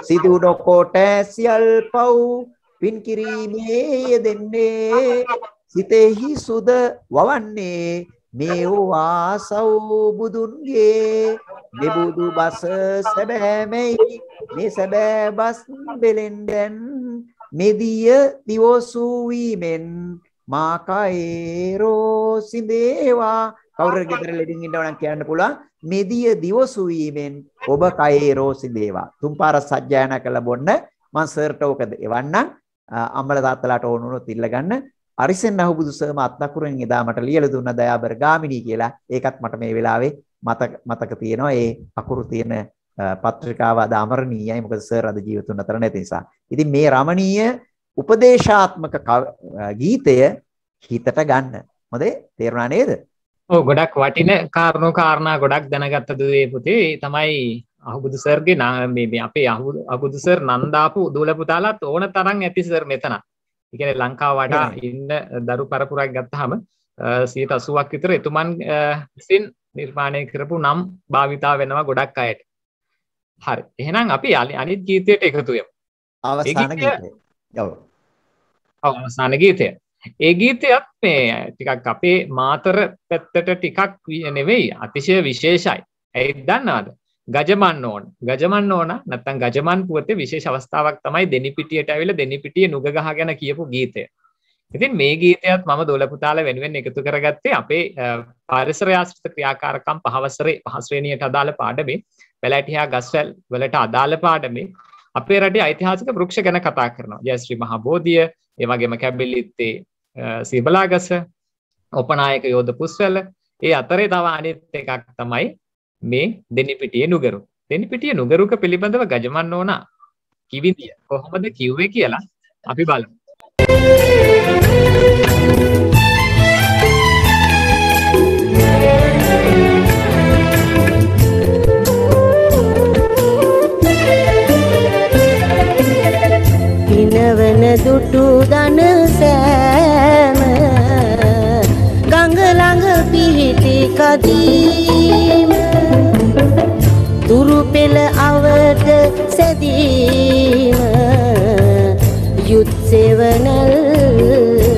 සිදු නොකොට සියල් පව් පින් කිරීමේ යෙදෙන්නේ සිතෙහි සුද වවන්නේ මේ වාසව් බුදුන්ගේ මෙබුදු බස සැබෑමයි මේ සැබෑ බස් බෙලෙන්දෙන් මෙදිය දිවෝසූ වීමෙන් මාකයේ රෝ සිඳේවා කවුරුර ගෙදර ලෙඩින් ඉන්නව නම් කියන්න පුළුවන් මෙදිය දිවසු වීමෙන් ඔබ කයේ රෝසි දේවා තුම්පාර සජ්ජායනා කළ බොන්න මම සර්ට ඕක එවන්නම් අම්මල තාත්තලාට ඕන උනොත් ඉල්ල ගන්න අරිසෙන් අහුබුදු සර්ම අත්නකුරෙන් එදා මට ලියලා දුන්න දයාබර ගාමිණී කියලා ඒකත් මට මේ වෙලාවේ මතක මතක තියෙනවා ඒ අකුරු තියෙන පත්‍රිකාව අද අමරණීයයි මොකද සර් අද ජීවතුන් අතර නැති නිසා ඉතින් මේ රමණීය උපදේශාත්මක ගීතය හිතට ගන්න හොඳේ තේරුණා නේද ඕ ගොඩක් වටින කාරණෝ කාරණා ගොඩක් දැනගත්තද දේ පුතේ තමයි අහුබුදු සර්ගේ නාමේ අපේ අහු අබුදු සර් නන්දාපු දූලපුතාලත් ඕන තරම් ඇති සර් මෙතන එකන ලංකා වඩා ඉන්න දරු පරපුරක් ගත්තහම සීත අසුවක් විතර එතුමන් විසින් නිර්මාණය කරපු නම් භාවිතා වෙනවා ගොඩක් අයට හරි එහෙනම් අපි අලි අනිත් ගීතයට එකතුයම් අවසාන ගීතය අවසාන ගීතය ඒ ගීතයක් මේ ටිකක් අපේ මාතර පැත්තට ටිකක් නෙවෙයි අතිශය විශේෂයි. ඇයි දන්නවද? ගජමන් ඕන. ගජමන් ඕන නැත්නම් ගජමන් පුවතේ විශේෂ අවස්ථාවක් තමයි දෙනිපිටියට ඇවිල්ලා දෙනිපිටියේ නුග ගහගෙන කියපු ගීතය. ඉතින් මේ ගීතයත් මම දොලපුතාල වෙනුවෙන් එකතු කරගත්තේ අපේ පරිසරයාශ්‍රිත ක්‍රියාකාරකම් පහවසරේ පහ ශ්‍රේණියට අදාළ පාඩමේ වැලැටියා ගස්වැල් වලට අදාළ පාඩමේ අපේ රටේ ඓතිහාසික වෘක්ෂ ගැන කතා කරනවා. ජයශ්‍රී මහබෝධිය, ඒ වගේම කැබිලිත්තේ සීබලාගස ඔපනායක යෝධ පුස්වැල්ල ඒ අතරේ තව අනිත් එකක් තමයි මේ දෙනිපිටිය නුගරු දෙනිපිටිය නුගරුක පිළිබඳව ගජමන් ඕනා කිවිදිය කොහොමද කිව්වේ කියලා අපි බලමු පිනවන දුටු දන සෑ කදීම දුරු පෙළ අවට සැදීම යුත් සෙවනල්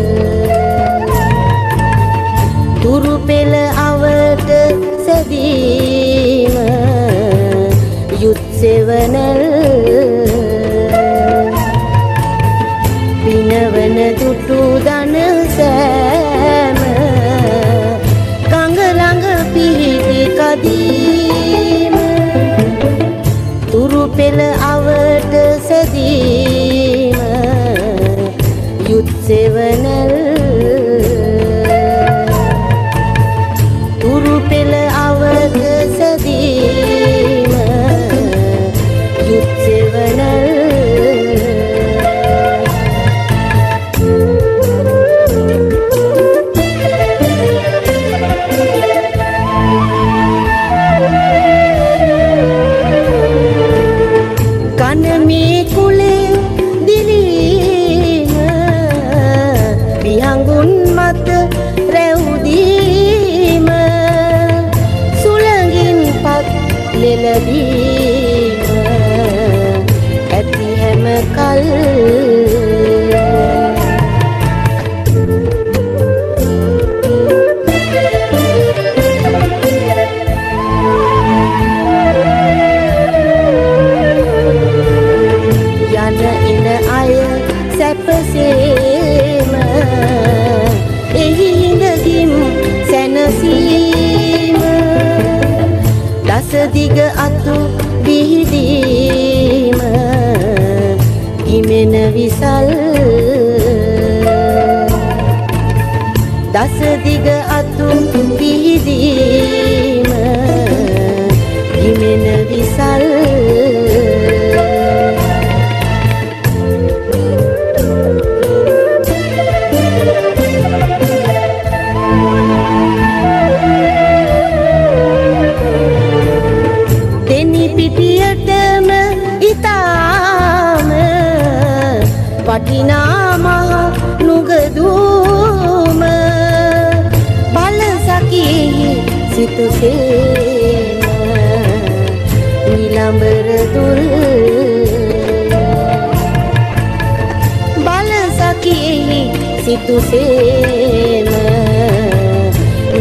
දුසේම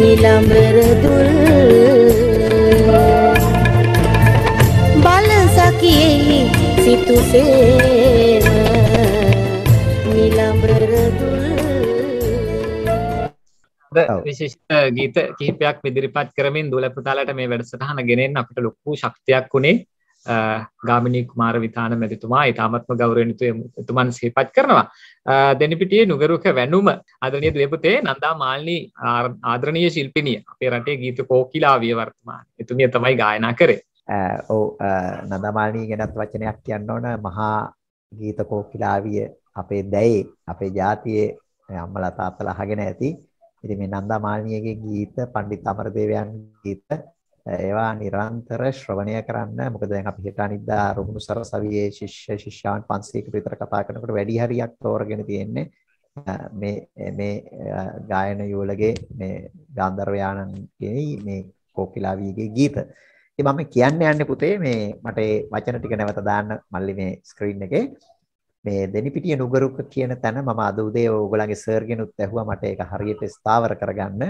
නිලම්බර දුල් බලසකියේ සිතුසේම නිලම්බර දුල් විශේෂ ගීත කිහිපයක් විදිරිපත් කරමින් දුලපතාලට මේ වැඩසටහන ගෙනෙන් අපිට ලොක්කු ශක්තියක් වුණේ ගාමිණී කුමාර විතාන මැතිතුමා ඉතාමත්ම ගෞරවනීයව එතුමන් සිහිපත් කරනවා. දෙනිපිටියේ නුගරුක වැනුම අදනිය දෙපුතේ නන්දා මාල්නී ආදරණීය ශිල්පිනිය අපේ රටේ ගීත කෝකිලා විවර්තමාන එතුමිය තමයි ගායනා කරේ. ඔව් නන්දා මාල්නී ගැනත් වචනයක් කියන්න ඕන මහා ගීත කෝකිලාවිය අපේ දැයේ අපේ ජාතියේ අම්මලා තාත්තලා අහගෙන ඇති. ඉතින් මේ නන්දා මාල්නියගේ ගීත පණ්ඩිත අමරදේවයන් ගීත ඒවා නිරන්තර ශ්‍රවණය කරන්න. මොකද දැන් අපි හිත අනිද්දා රුහුණු සරසවියේ ශිෂ්‍ය ශිෂ්‍යාවන් 500කට විතර කතා කරනකොට වැඩි හරියක් තෝරගෙන තියෙන්නේ මේ මේ ගායන යුවලගේ මේ ගාන්ධර්වයාණන්ගේ මේ කෝකිලාවියගේ ගීත. ඉතින් මම කියන්න යන්නේ පුතේ මේ මට වචන ටික නැවත දාන්න මල්ලි මේ ස්ක්‍රීන් එකේ මේ දෙනිපිටිය නුගරුක කියන තැන මම අද උදේ ඔයගොල්ලන්ගේ සර්ගෙනුත් ඇහුවා මට ඒක හරියට ස්ථාවර කරගන්න.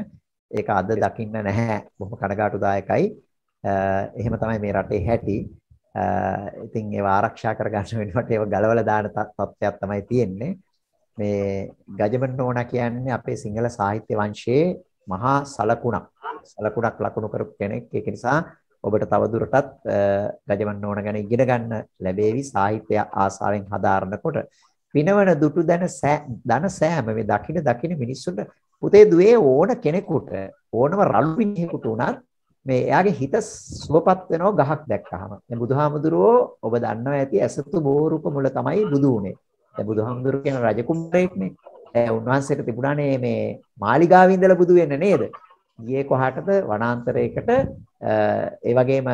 ඒක අද දකින්න නැහැ. බොහොම කනගාටුදායකයි. එහෙම තමයි මේ රටේ හැටි. ඉතින් ඒව ආරක්ෂා කරගන්න වෙනකොට ඒව ගලවලා දාන තත්ත්වයක් තමයි තියෙන්නේ. මේ ගජමන් නෝනා කියන්නේ අපේ සිංහල සාහිත්‍ය වංශයේ මහා සලකුණක්. සලකුණක් ලකුණු කරපු කෙනෙක්. ඒක නිසා ඔබට තවදුරටත් ගජමන් නෝන ගැන ඉගෙන ගන්න ලැබේවි සාහිත්‍ය ආසාවෙන් හදාරනකොට පිනවන දුටු දන දන සෑම මේ දකින දකින මිනිස්සුන්ට පුතේ දුවේ ඕන කෙනෙකුට ඕනම රළු මිනිහෙකුට උනත් මේ එයාගේ හිත සුවපත් වෙනව ගහක් දැක්කහම දැන් බුදුහාමුදුරුවෝ ඔබ දන්නවා ඇති ඇසතු බෝරුක මුල තමයි බුදු උනේ දැන් බුදුහාමුදුරුවෝ කියන රජ කුම්බරෙක්නේ ඒ උන්වහන්සේට තිබුණානේ මේ මාලිගාවේ ඉඳලා බුදු වෙන්න නේද ගියේ කොහාටද වනාන්තරයකට ඒ වගේම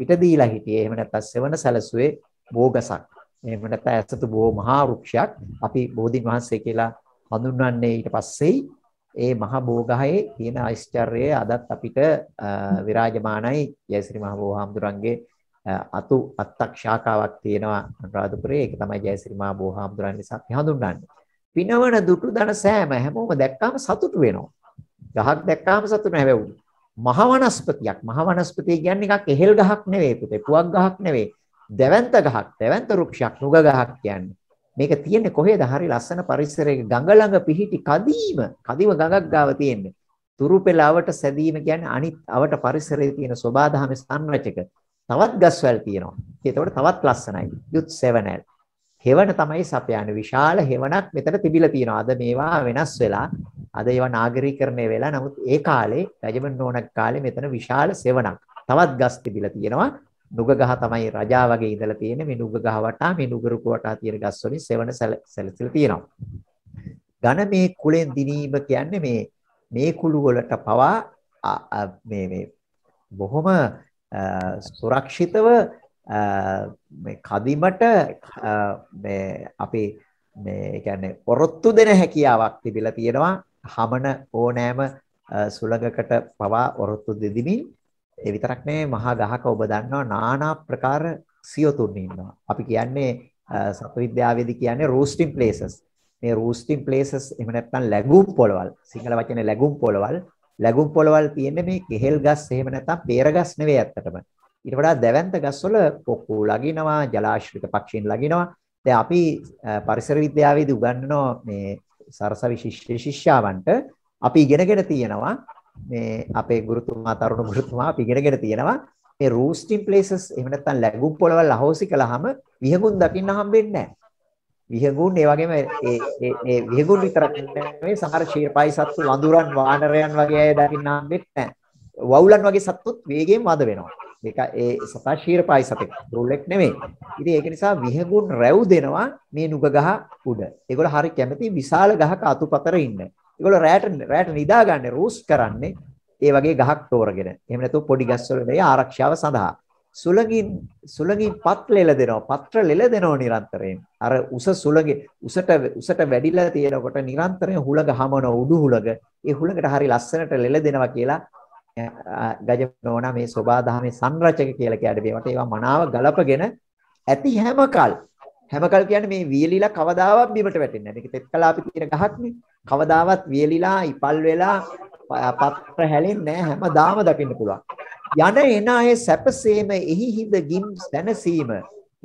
පිට දීලා හිටියේ එහෙම නැත්නම් සෙවන සැලසුවේ බෝගසක් එහෙම නැත්නම් ඇසතු බෝ මහා වෘක්ෂයක් අපි බෝධින් වහන්සේ කියලා හඳුන්වන්නේ ඊට පස්සේ ඒ මහ බෝගහේ තියෙන ආශ්චර්යය අදත් අපිට විරාජමානයි ජයසිරි මහබෝ හාමුදුරන්ගේ අතු අත්තක් ශාඛාවක් තියෙනවා අනුරාධපුරේ ඒක තමයි ජයසිරි මහබෝ හාමුදුරන් නිසා අපි හඳුන්වන්නේ. පිනවන දුටු දන සෑම හැමෝම දැක්කාම සතුටු වෙනවා. ගහක් දැක්කාම සතුටු නැහැ මහ වනස්පතියක් මහ වනස්පතිය කියන්නේ එකක් එහෙල් ගහක් නෙවෙයි පුතේ පුවක් ගහක් නෙවෙයි දැවැන්ත ගහක් දැවැන්ත වෘක්ෂයක් නුග ගහක් කියන්නේ මේක තියෙන්නේ කොහෙද? හරි ලස්සන පරිසරයක ගඟ ළඟ පිහිටි කදීම. කදීම ගඟක් ගාව තියෙන්නේ. තුරු පෙළවට සැදීම කියන්නේ අනිත් අවට පරිසරයේ තියෙන සබාධාම සංරචක. තවත් ගස්වැල් තියෙනවා. ඒතකොට තවත් ලස්සනයි. යුත් සෙවනල්. හෙවණ තමයි සපයන්නේ. විශාල හෙවණක් මෙතන තිබිලා තියෙනවා. අද මේවා වෙනස් වෙලා අද ඒවා නාගරීකරණය වෙලා නමුත් ඒ කාලේ රජමන් නෝනක් කාලේ මෙතන විශාල සෙවණක්. තවත් ගස් තිබිලා තියෙනවා. නුග ගහ තමයි රජා වගේ ඉඳලා තියෙන්නේ මේ නුග ගහ වටා මේ නුග රුක වටා තියෙන ගස් වලින් සෙවණ සැලසිලා තියෙනවා. ඝන මේ කුලෙන් දිනීම කියන්නේ මේ මේ කුළු වලට පවා මේ මේ බොහොම සුරක්ෂිතව මේ කදිමට මේ අපි මේ කියන්නේ පොරොත්තු දෙන හැකියාවක් තිබිලා තියෙනවා. හමන ඕනෑම සුළඟකට පවා ඔරොත්තු දෙදිමින් ඒ විතරක් නෙමෙයි මහා ගහක ඔබ දන්නවා নানা ප්‍රකාර සියොතුන් ඉන්නවා. අපි කියන්නේ සත්ව විද්‍යාවේදී කියන්නේ රූස්ටිං ප්ලේසස්. මේ රූස්ටිං ප්ලේසස් එහෙම නැත්නම් ලැගුම් පොළවල්. සිංහල වචනේ ලැගුම් පොළවල්. ලැගුම් පොළවල් තියෙන්නේ මේ කෙහෙල් ගස් එහෙම නැත්නම් පේර ගස් නෙවෙයි ඇත්තටම. ඊට වඩා දැවැන්ත ගස්වල කොක්කු ලගිනවා ජලාශ්‍රිත පක්ෂීන් ලගිනවා දැන් අපි පරිසර විද්‍යාවේදී උගන්වන මේ සරසවි ශිෂ්‍ය ශිෂ්‍යාවන්ට අපි ඉගෙනගෙන තියෙනවා මේ අපේ ගුරුතුමා තරුණ ගුරුතුමා අපි ඉගෙනගෙන තියෙනවා මේ රූස්ටින් ප්ලේසස් එහෙම නැත්නම් ලැබුම් පොළවල් අහෝසි කළාම විහගුන් දකින්න හම්බෙන්නේ නැහැ. විහගුන් ඒ වගේම ඒ ඒ විහගුන් විතරක් නෙමෙයි සමහර ශීර්පයි සත්තු වඳුරන් වානරයන් වගේ අය දකින්න හම්බෙන්නේ නැහැ. වවුලන් වගේ සත්තුත් වේගයෙන් වද වෙනවා. මේක ඒ සතා ශීර්පයි සතෙක්. රුල්ෙක් නෙමෙයි. ඉතින් ඒක නිසා විහගුන් රැව් දෙනවා මේ නුග ගහ උඩ. ඒගොල්ලෝ හරි කැමති විශාල ගහක අතුපතර ඉන්න. ඒගොල්ලෝ රැට රැට නිදාගන්නේ රූස් කරන්නේ ඒ වගේ ගහක් තෝරගෙන. එහෙම නැතුව පොඩි ගස්වල මේ ආරක්ෂාව සඳහා. සුළඟින් සුළඟින් පත් ලෙල දෙනවා. පත්‍ර ලෙල දෙනවා නිරන්තරයෙන්. අර උස සුළඟේ උසට උසට වැඩිලා තියෙනකොට නිරන්තරයෙන් හුළඟ හමන උඩු හුළඟ. ඒ හුළඟට හරි ලස්සනට ලෙල දෙනවා කියලා ගජනෝනා මේ සෝබාදහමේ සංරචක කියලා කියන්නේ මේවට ඒවා මනාව ගලපගෙන ඇති හැමකල් හැමකල් කියන්නේ මේ වියලිලා කවදාවත් බිමට වැටෙන්නේ නැහැ. මේක තෙත් කලාපි තියෙන ගහක්නේ. කවදාවත් වියලිලා ඉපල් වෙලා පත්‍ර හැලෙන්නේ නැහැ. හැමදාම දකින්න පුළුවන්. යන එන අය සැපසේම එහි හිඳ ගිම් දැනසීම.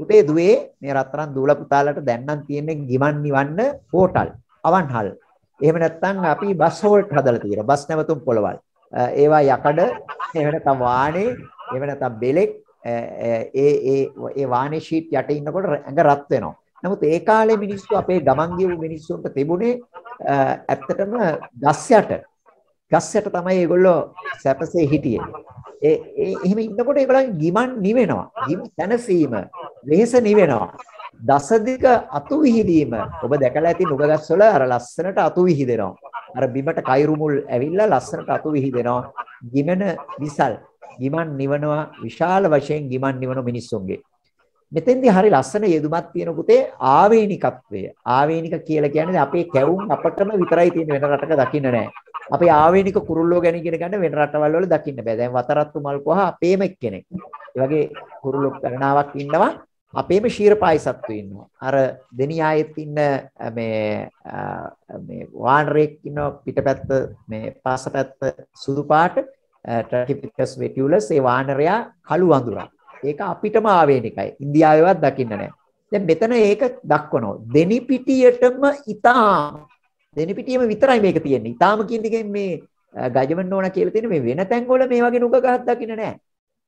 උටේ දුවේ මේ රත්තරන් දූල පුතාලට දැන්නම් තියෙන්නේ ගිමන් නිවන්න හෝටල්, අවන්හල්. එහෙම නැත්නම් අපි බස් හෝල්ට් හදලා තියෙනවා. බස් නැවතුම් පොළවල්. ඒවා යකඩ එහෙම නැත්නම් වානේ එහෙම නැත්නම් බෙලෙක් ඒ ඒ ඒ වානේ ෂීට් යට ඉන්නකොට ඇඟ රත් වෙනවා. නමුත් ඒ කාලේ මිනිස්සු අපේ ගමන් ගියපු මිනිස්සුන්ට තිබුණේ ඇත්තටම ගස් යට. ගස් යට තමයි ඒගොල්ලෝ සැපසේ හිටියේ. ඒ ඒ එහෙම ඉන්නකොට ඒගොල්ලන් ගිමන් නිවෙනවා. ගිම තනසීම, වෙහස නිවෙනවා. දසදික අතු විහිදීම ඔබ දැකලා ඇති නුගගස්වල අර ලස්සනට අතු විහිදෙනවා. අර බිමට කයිරු මුල් ඇවිල්ලා ලස්සනට අතු විහිදෙනවා. ගිමන විසල් ගිමන් නිවනවා විශාල වශයෙන් ගිමන් නිවන මිනිස්සුන්ගේ. මෙතෙන්දී හරි ලස්සන යෙදුමක් තියෙන පුතේ ආවේනිකත්වය. ආවේනික කියලා කියන්නේ අපේ කැවුම් අපටම විතරයි තියෙන වෙන රටක දකින්න නෑ. අපේ ආවේනික කුරුල්ලෝ ගැන ඉගෙන ගන්න වෙන රටවල් වල දකින්න බෑ. දැන් වතරත්තු මල්කොහ අපේම එක්කෙනෙක්. ඒ වගේ කුරුල්ලෝ ගණනාවක් ඉන්නවා. අපේම ශීරපායසත්තු ඉන්නවා. අර දෙනියායෙත් ඉන්න මේ මේ වානරෙක් ඉන්න පිටපැත්ත මේ පාසපැත්ත සුදු පාට ට්‍රැකිපිකස් වෙටියුලස් ඒ වානරයා කළු වඳුරා. ඒක අපිටම ආවේන එකයි. ඉන්දියාවේවත් දකින්න නැහැ. දැන් මෙතන ඒක දක්වනවා. දෙනි පිටියටම ඊටාම දෙනි පිටියම විතරයි මේක තියෙන්නේ. ඊටාම කියන්නේ මේ ගජමන් ඕන කියලා තියෙන මේ වෙන තැන්වල මේ වගේ නුග ගහක් දකින්න නැහැ.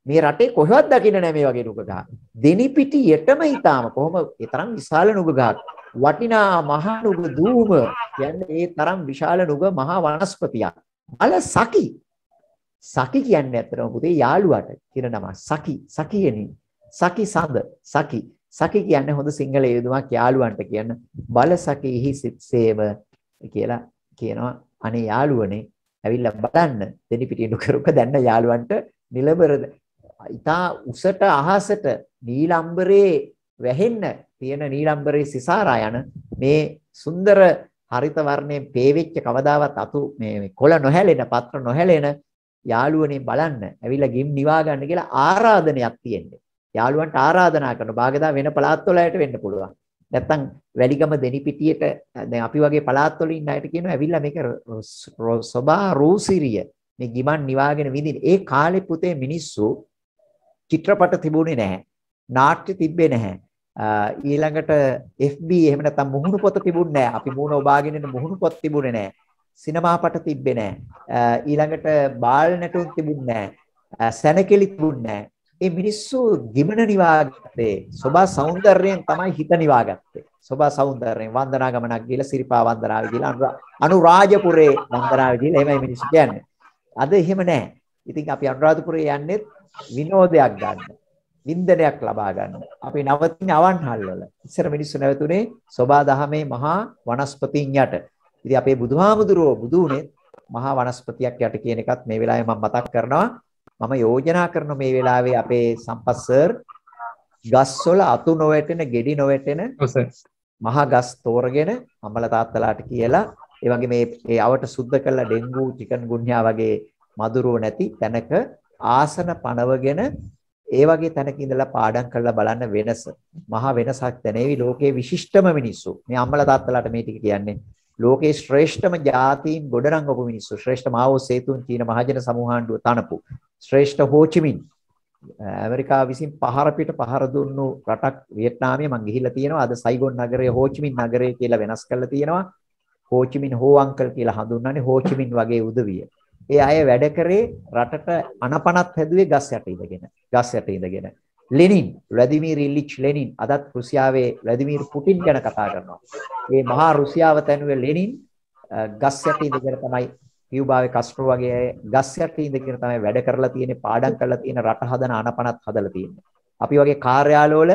මේ රටේ කොහෙවත් දකින්න නැහැ මේ වගේ නුග ගහ. දෙනි පිටියටම ඊටාම කොහොම ඒ තරම් විශාල නුග ගහක්. වටිනා මහා නුග දූම කියන්නේ ඒ තරම් විශාල නුග මහා වනස්පතියක්. මල සකි සකි කියන්නේ ඇත්තටම පුතේ යාළුවාට කියන නම. සකි, සකියනි. සකි සඳ, සකි. සකි කියන්නේ හොඳ සිංහල යෙදුමක් යාළුවන්ට කියන බල සකිහි සිත්සේව කියලා කියනවා. අනේ යාළුවනේ ඇවිල්ලා බලන්න දෙනි පිටිනු කරුක දැන්න යාළුවන්ට නිලබර ඉතා උසට අහසට නීලම්බරේ වැහෙන්න තියෙන නීලම්බරේ සිසාරා යන මේ සුන්දර හරිත වර්ණයෙන් පේවිච්ච කවදාවත් අතු මේ කොළ නොහැලෙන පත්‍ර නොහැලෙන යාළුවනේ බලන්න ඇවිල්ලා ගිම් නිවා ගන්න කියලා ආරාධනයක් තියෙන්නේ. යාළුවන්ට ආරාධනා කරන භාගදා වෙන පළාත්වල අයට වෙන්න පුළුවන්. නැත්තම් වැලිගම දෙනිපිටියට දැන් අපි වගේ පළාත්වල ඉන්න අයට කියනවා ඇවිල්ලා මේක සබා රූසිරිය මේ ගිමන් නිවාගෙන විඳින ඒ කාලේ පුතේ මිනිස්සු චිත්‍රපට තිබුණේ නැහැ නාට්‍ය තිබ්බේ නැහැ ඊළඟට FB එහෙම නැත්තම් මුහුණු පොත තිබුණේ නැහැ අපි මුහුණ ඔබාගෙන මුහුණු පොත් තිබුණේ නැහැ සිනමා පට තිබ්බේ නැහැ. ඊළඟට බාල් නැටුම් තිබුණේ නැහැ. සැනකෙලි තිබුණේ නැහැ. මේ මිනිස්සු ගිමන නිවාගත්තේ සෝභා సౌందර්යයෙන් තමයි හිත නිවාගත්තේ. සෝභා సౌందර්යයෙන් වන්දනා ගමනක් ගිහලා සිරිපා වන්දනාවේ ගිහලා අනුරාජපුරේ වන්දනාවේ ගිහලා එහෙමයි මිනිස්සු කියන්නේ. අද එහෙම නැහැ. ඉතින් අපි අනුරාධපුරේ යන්නේ විනෝදයක් ගන්න. වින්දනයක් ලබා ගන්න. අපි නවතින අවන්හල් වල. ඉස්සර මිනිස්සු නැවතුනේ සෝභා දහමේ මහා වනස්පතින් යට. ඉතින් අපේ බුදුහාමුදුරුවෝ බුදු උනේ මහා වනස්පතියක් යට කියන එකත් මේ වෙලාවේ මම මතක් කරනවා මම යෝජනා කරන මේ වෙලාවේ අපේ සම්පත් සර් ගස්වල අතු නොවැටෙන ගෙඩි නොවැටෙන මහා ගස් තෝරගෙන අම්මලා තාත්තලාට කියලා ඒ වගේ මේ ඒ අවට සුද්ධ කළා ඩෙන්ගු චිකන් ගුන්හා වගේ මදුරුව නැති තැනක ආසන පනවගෙන ඒ වගේ තැනක ඉඳලා පාඩම් කරලා බලන්න වෙනස මහා වෙනසක් දැනේවි ලෝකයේ විශිෂ්ටම මිනිස්සු මේ අම්මලා තාත්තලාට මේ ටික කියන්නේ ලෝකේ ශ්‍රේෂ්ඨම ජාතීන් ගොඩනංගපු මිනිස්සු ශ්‍රේෂ්ඨ මාවෝ සේතුන් චීන මහජන සමූහාණ්ඩුව තනපු ශ්‍රේෂ්ඨ හෝචිමින් ඇමරිකාව විසින් පහර පිට පහර දුන්නු රටක් වියට්නාමයේ මම ගිහිල්ලා තියෙනවා අද සයිගොන් නගරය හෝචිමින් නගරය කියලා වෙනස් කරලා තියෙනවා හෝචිමින් හෝ අංකල් කියලා හඳුන්වන්නේ හෝචිමින් වගේ උදවිය. ඒ අය වැඩ කරේ රටට අනපනත් හැදුවේ ගස් යට ඉඳගෙන. ගස් යට ඉඳගෙන. ලෙනින් රැදිමීර් ඉල්ලිච් ලෙනින් අදත් රුසියාවේ රැදිමීර් පුටින් ගැන කතා කරනවා. මේ මහා රුසියාව තනුවේ ලෙනින් ගස් යටි ඉඳගෙන තමයි කියුබාවේ කස්ට්‍රෝ වගේ ගස් යටි ඉඳගෙන තමයි වැඩ කරලා තියෙන්නේ, පාඩම් කරලා තියෙන්නේ, රට හදන අනපනත් හදලා තියෙන්නේ. අපි වගේ කාර්යාලවල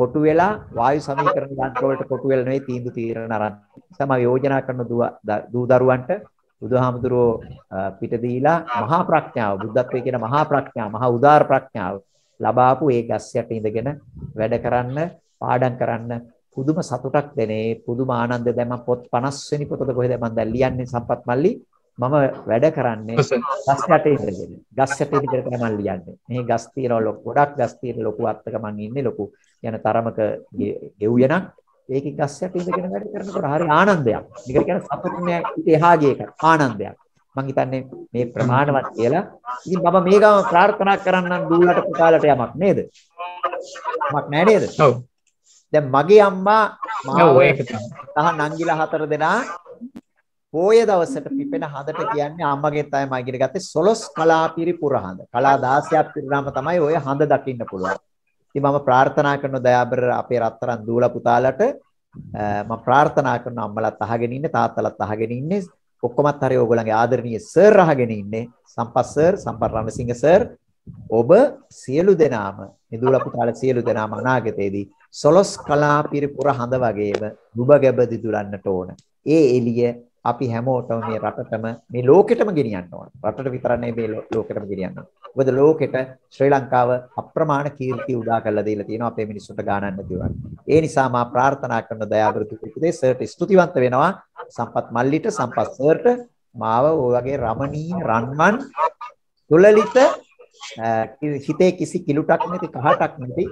කොටු වෙලා වායු සමීකරණ යන්ත්‍ර වලට කොටු වෙලා නෙවෙයි තීන්දුව తీරන අරන්. සම යෝජනා කරන දූ දරුවන්ට බුදුහාමුදුරෝ පිට දීලා මහා ප්‍රඥාව, බුද්ධත්වයේ කියන මහා ප්‍රඥාව, මහා උදාර ප්‍රඥාව ලබාපු ඒ ගස් යට ඉඳගෙන වැඩ කරන්න, පාඩම් කරන්න පුදුම සතුටක් දෙනේ. පුදුම ආනන්ද දැන් මම පොත් 50 වෙනි පොතද කොහෙද මම දැන් ලියන්නේ සම්පත් මල්ලි. මම වැඩ කරන්නේ ගස් යට ඉඳගෙන. ගස් යට ඉඳගෙන තමයි මම ලියන්නේ. මේ ගස් තියෙන ලොකු ගොඩක් ගස් තියෙන ලොකු අත්තක මම ඉන්නේ ලොකු යන තරමක ගෙව්යනක්. ඒකේ ගස් යට ඉඳගෙන වැඩ කරනකොට හරි ආනන්දයක්. නිකන් කියන සතුටුමය ඉතිහාගයක ආනන්දයක්. මම හිතන්නේ මේ ප්‍රමාණවත් කියලා. ඉතින් මම මේ ගම ප්‍රාර්ථනා කරන්නම් දූලට පුතාලට යමක් නේද? යමක් නෑ නේද? ඔව්. දැන් මගේ අම්මා මාව තහ නංගිලා හතර දෙනා පෝය දවසට පිපෙන හඳට කියන්නේ අම්මගේ තයි මගිර ගත්තේ සොලොස් කලාපිරි පුරහඳ. කලා 16ක් පිරුණාම තමයි ওই හඳ දකින්න පුළුවන්. ඉතින් මම ප්‍රාර්ථනා කරන දයාබර අපේ රත්තරන් දූලා පුතාලට මම ප්‍රාර්ථනා කරන අම්මලත් අහගෙන ඉන්නේ තාත්තලත් අහගෙන ඉන්නේ ඔක්කොමත් හරි ඕගොල්ලන්ගේ ආදරණීය සර් අහගෙන ඉන්නේ සම්පත් සර් සම්පත් රණසිංහ සර් ඔබ සියලු දෙනාම නිදුල පුතාල සියලු දෙනාම අනාගතයේදී සොලොස් කලා පිරිපුර හඳ වගේම දුබ ගැබ දිදුලන්නට ඕන ඒ එළිය අපි හැමෝටම මේ රටටම මේ ලෝකෙටම ගෙනියන්න ඕන. රටට විතරක් නෙවෙයි මේ ලෝකෙටම ගෙනියන්න ඕන. මොකද ලෝකෙට ශ්‍රී ලංකාව අප්‍රමාණ කීර්ති උදා කරලා දීලා තියෙනවා අපේ මිනිස්සුන්ට ගානන්න දේවල්. ඒ නිසා මා ප්‍රාර්ථනා කරන දයාබරතු පුතේ සර්ට ස්තුතිවන්ත වෙනවා. සම්පත් මල්ලිට සම්පත් සර්ට මාව ඔයගේ රමණීය රන්වන් තුලලිත හිතේ කිසි කිලුටක් නැති කහටක් නැති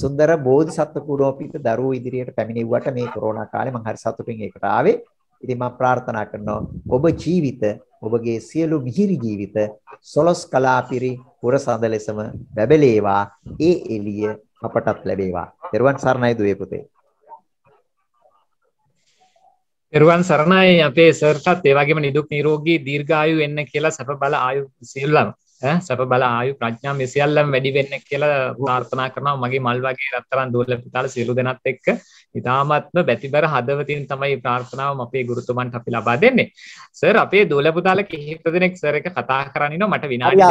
සුන්දර බෝධිසත්ව පුරෝපිත දරුවෝ ඉදිරියට පැමිණෙව්වට මේ කොරෝනා කාලේ මම හරි සතුටින් ඒකට ආවේ ඉතින් මම ප්‍රාර්ථනා කරනවා ඔබ ජීවිත ඔබගේ සියලු මිහිරි ජීවිත සොලස් කලාපිරි පුරසඳ ලෙසම බැබලේවා ඒ එළිය අපටත් ලැබේවා. පෙරුවන් සරණයි දුවේ පුතේ. පෙරුවන් සරණයි අපේ සර්ටත් ඒ වගේම නිදුක් නිරෝගී දීර්ඝායු වෙන්න කියලා සැප බල ආයු සියල්ලම ඈ සැප බල ආයු ප්‍රඥා මේ සියල්ලම වැඩි වෙන්න කියලා ප්‍රාර්ථනා කරනවා මගේ මල් වගේ රත්තරන් දෝල පුතාලා සියලු දෙනාත් එක්ක. ඉතාමත්ම බැතිබර හදවතින් තමයි ප්‍රාර්ථනාව අපේ ගුරුතුමන්ට අපි ලබා දෙන්නේ. සර් අපේ දූලපුතාල කිහිප දෙනෙක් සර් එක කතා කරන්න ඉනවා මට විනාඩි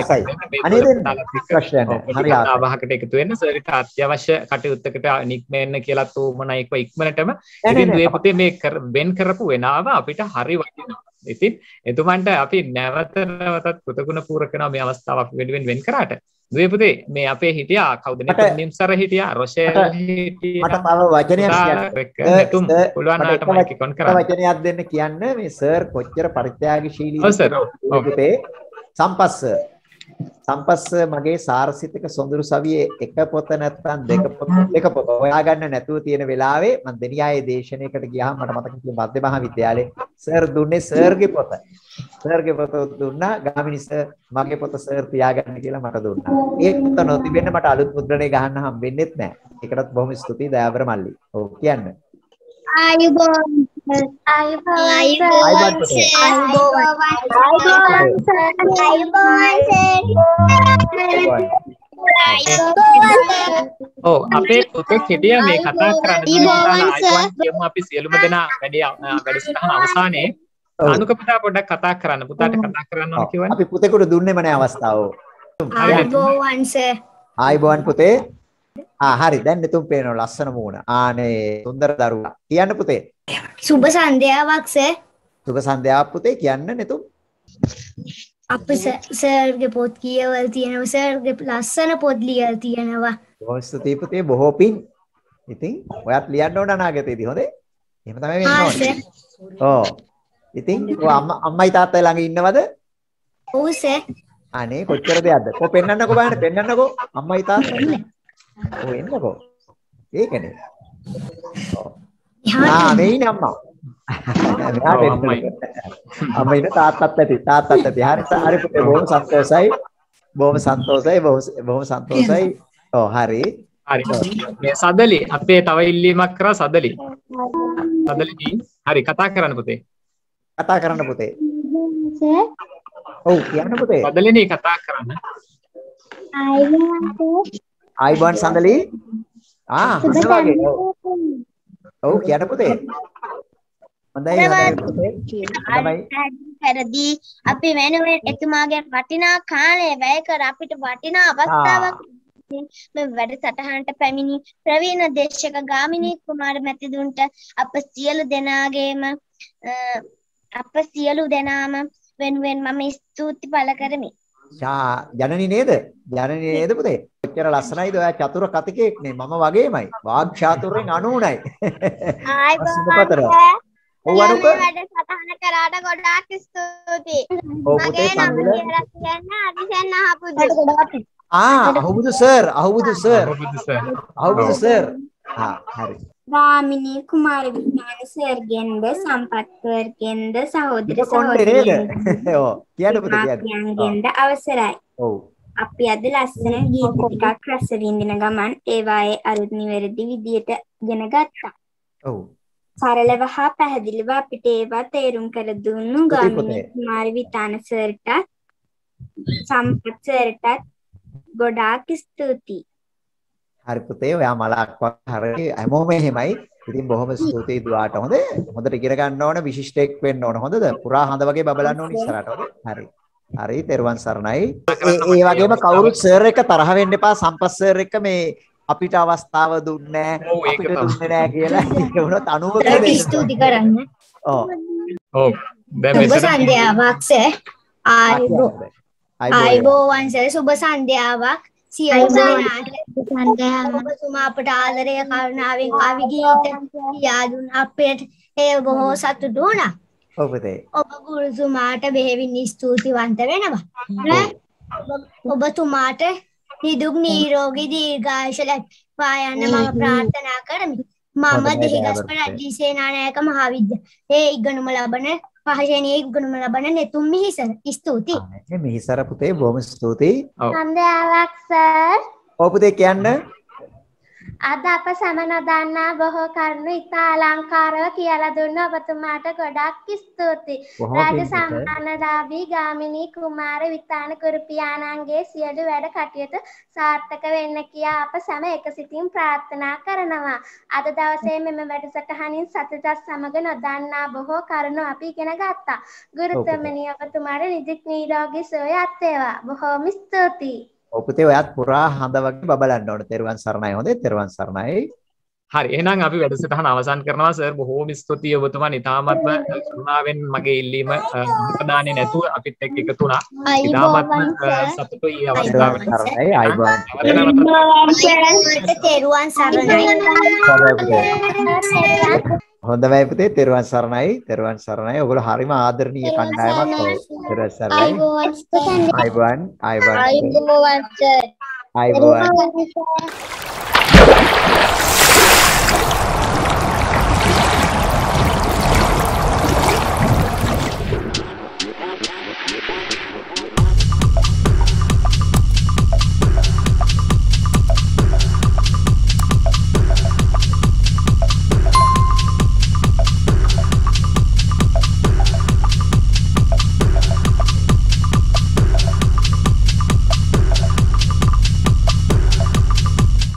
ආවාහකට එකතු වෙන්න සර් අත්‍යවශ්‍ය කටයුත්තකට නික්මෙන්න කියලා තෝමනයික ඉක්මනටම ඉතින් මේ පොතේ මේ වෙන් කරපු වෙනාව අපිට හරි වටිනවා. ඉතින් එතුමන්ට අපි නැවත නැවතත් කෘතගුණ පූරකන මේ අවස්ථාව අපි වෙනුවෙන් වෙන් කරාට දවපතේ මේ අපේ හිටියා කවුද නිම්සර හිටියා රොෂය මට මම වචනයක්තුම් පුළුවන්ට මයිකොන් කර වචනයක් දෙන්න කියන්න මේ සර් කොච්චර පරිත්‍යාගශීලී සර් සම්පස්ස සම්පස්ස මගේ සාරසිතක සොඳුරු සවියේ එක පොත නැත්නම් දෙක පොත දෙක පොත හොයාගන්න නැතුව තියෙන වෙලාවේ මම දෙනියායේ දේශනයකට ගියාම මට මතක තියෙනවා මධ්‍ය මහාවිද්‍යාලේ සර් දුන්නේ සර්ගේ පොත. සර්ගේ පොත දුන්නා ගාමිණි සර් මගේ පොත සර් තියාගන්න කියලා මට දුන්නා. ඒ පොත නොතිබෙන්න මට අලුත් මුද්‍රණය ගහන්න හම්බෙන්නේ නැහැ. ඒකටත් බොහොම ස්තුතියි දයාවර මල්ලි. ඔව් කියන්නේ. ආයුබෝවන් ආයුබෝවන් ඕ අපේ පුතේ කෙඩිය මේ කතා කරන්න ආයුබෝවන් අපි සියලුම දෙනා වැඩි වැඩසටහන අවසානයේ අනුක පුතා පොඩ්ඩක් කතා කරන්න පුතාට කතා කරන්න කිව්වනේ අපි පුතේකට දුන්නේම නෑ අවස්ථාව ආයුබෝවන් සර් ආයුබෝවන් පුතේ ආ හරි දැන් නිතුම් පේනවා ලස්සන මූණ. ආනේ සුන්දර දරුවා. කියන්න පුතේ. සුබ සන්ධ්‍යාවක් සර්. සුබ සන්ධ්‍යාවක් පුතේ කියන්න නිතුම්. අප සර්ගේ පොත් කියවල් තියෙනවා සර්ගේ ලස්සන පොත් ලියලා තියෙනවා. බොහොම ස්තුතියි පුතේ බොහෝ පිං. ඉතින් ඔයත් ලියන්න ඕන අනාගතේදී හොඳේ. එහෙම තමයි වෙන්නේ. ඕ. ඉතින් ඔය අම්මා අම්මයි තාත්තයි ළඟ ඉන්නවද? ඔව් සර්. අනේ කොච්චර දෙයක්ද? කො පෙන්නන්නකෝ බලන්න පෙන්නන්නකෝ අම්මයි තාත්තයි. ඔය එන්නකෝ. ඒකනේ. ආ වෙයි නම්මා. අම ඉන්න තාත්තත් ඇති තාත්තත් ඇති හරි හරි පුතේ බොහොම සන්තෝසයි බොහොම සන්තෝසයි බොහොම සන්තෝසයි ඔව් හරි හරි සදලි අපේ තව ඉල්ලීමක් කරා සදලි සදලි හරි කතා කරන්න පුතේ කතා කරන්න පුතේ ඔව් කියන්න පුතේ සදලිනේ කතා කරන්න ආයෙත් අයිබන් සඳලී ආ හසවාගේ ඔව් කියට පුතේ හොඳයි පෙරදී අපි වෙනුවෙන් එතුමාගේ වටිනා කාලය වැය කර අපිට වටිනා අවස්ථාවක් මේ වැඩසටහනට පැමිණි ප්‍රවීණ දේශක ගාමිණී කුමාර මැතිදුන්ට අප සියලු දෙනාගේම අප සියලු දෙනාම වෙනුවෙන් මම ස්තුති පළ කරමි. ෂා ජනනි නේද? ජනනි නේද පුතේ? කොච්චර ලස්සනයිද ඔයා චතුර කතිකෙක් නේ මම වගේමයි. වාග් චාතුරෙන් 99යි. ආයි ඔව් අනුක සතහන කරාට ගොඩාක් ස්තුතියි. මගේ නම කියලා කියන්න අදිසෙන් අහපුදු. ආ Ahubudu sir Ahubudu sir Ahubudu sir. ආ හරි. ගාමිණී කුමාර විඥාන සර්ගෙන්ද සම්පත් වර්ගෙන්ද සහෝදර සහෝදරියන්ද ඔව් කියන්න පුතේ කියන්න අවසරයි ඔව් අපි අද ලස්සන ගීත ටිකක් රස විඳින ගමන් ඒවායේ අලුත් නිවැරදි විදියට ඉගෙන ගත්තා ඔව් සරලව හා පැහැදිලිව අපිට ඒවා තේරුම් කර දුන්නු ගාමිණී කුමාර විතාන සර්ටත් සම්පත් සර්ටත් ගොඩාක් ස්තුතියි හරි පුතේ ඔයා මලක් හරි හැමෝම එහෙමයි. ඉතින් බොහොම ස්තුතියි දුවාට හොඳේ. හොඳට ඉගෙන ගන්න ඕන විශිෂ්ටෙක් වෙන්න ඕන හොඳද? පුරා හඳ වගේ බබලන්න ඕන ඉස්සරහට හොඳේ. හරි. හරි, තෙරුවන් සරණයි. ඒ වගේම කවුරුත් සර් එක තරහ වෙන්න එපා. සම්පස් සර් එක මේ අපිට අවස්ථාව දුන්නේ නැහැ. අපිට දුන්නේ නැහැ කියලා ඒක වුණොත් අනුමත ස්තුති කරන්න. ඔව්. ඔව්. දැන් මෙතන සුබ සන්ධ්‍යාවක් සර්. ආයුබෝවන් සර්. සුබ සන්ධ්‍යාවක්. සියසුමා අපට ආදරය කරුණාවෙන් කවි ගීත කියා දුන්න අපේට ඒ බොහෝ සතුටු වුණා. ඔබතේ. ඔබ ගුරුතුමාට බෙහෙවින් ස්තුතිවන්ත වෙනවා. ඔබතුමාට නිදුක් නිරෝගී දීර්ඝායුෂ ලැබවා යන්න මම ප්‍රාර්ථනා කරමි. මම දෙහිගස්පර අධිසේනානායක මහාවිද්‍යාලයේ ඉගෙනුම ලබන පහශනයේ ගුණම ලබන නැතුම් මිහිසර ස්තුතියි මිහිසර පුතේ බොහොම ස්තුතියි සන්දයාලක්සර් ඕපුතේ කියන්න අද අප සැම නොදන්නා බොහෝ කරුණු ඉතා අලංකාරව කියලා දුන්න ඔබතුමාට ගොඩක් ස්තුති. රාජ සම්මානලාභී ගාමිණී කුමාර විතාන කුරුපියාණන්ගේ සියලු වැඩ කටයුතු සාර්ථක වෙන්න කියා අප සැම එකසිතින් ප්‍රාර්ථනා කරනවා. අද දවසේ මෙම වැඩසටහනින් සතුටත් සමග නොදන්නා බොහෝ කරුණු අපි ඉගෙන ගත්තා. ගුරුතමනි ඔබතුමාට නිදුක් නිරෝගී සුවය අත්වේවා. බොහෝම ස්තුතියි. ඔපුතේ ඔයත් පුරා හඳ වගේ බබලන්න ඕන. තෙරුවන් සරණයි හොඳේ. තෙරුවන් සරණයි. හරි එනම් අපි වැඩසටහන අවසන් කරනවා සර් බොහෝම ස්තුතියි ඔබතුමා නිතාමත්ම කරුණාවෙන් මගේ ඉල්ලීම මතදානෙ නැතුව අපිත් එක්ක එකතු වුණා. නිතාමත්ම සතුටුයි මේ අවස්ථාවට. ආයිබෝන්. හොඳයි පුතේ තෙරුවන් සරණයි තෙරුවන් සරණයි ඔයගොල්ලෝ හරිම ආදරණීය කණ්ඩායමක් තෙරුවන් සරණයි ආයිබෝන් ආයිබෝන් ආයිබෝන් ආයිබෝන්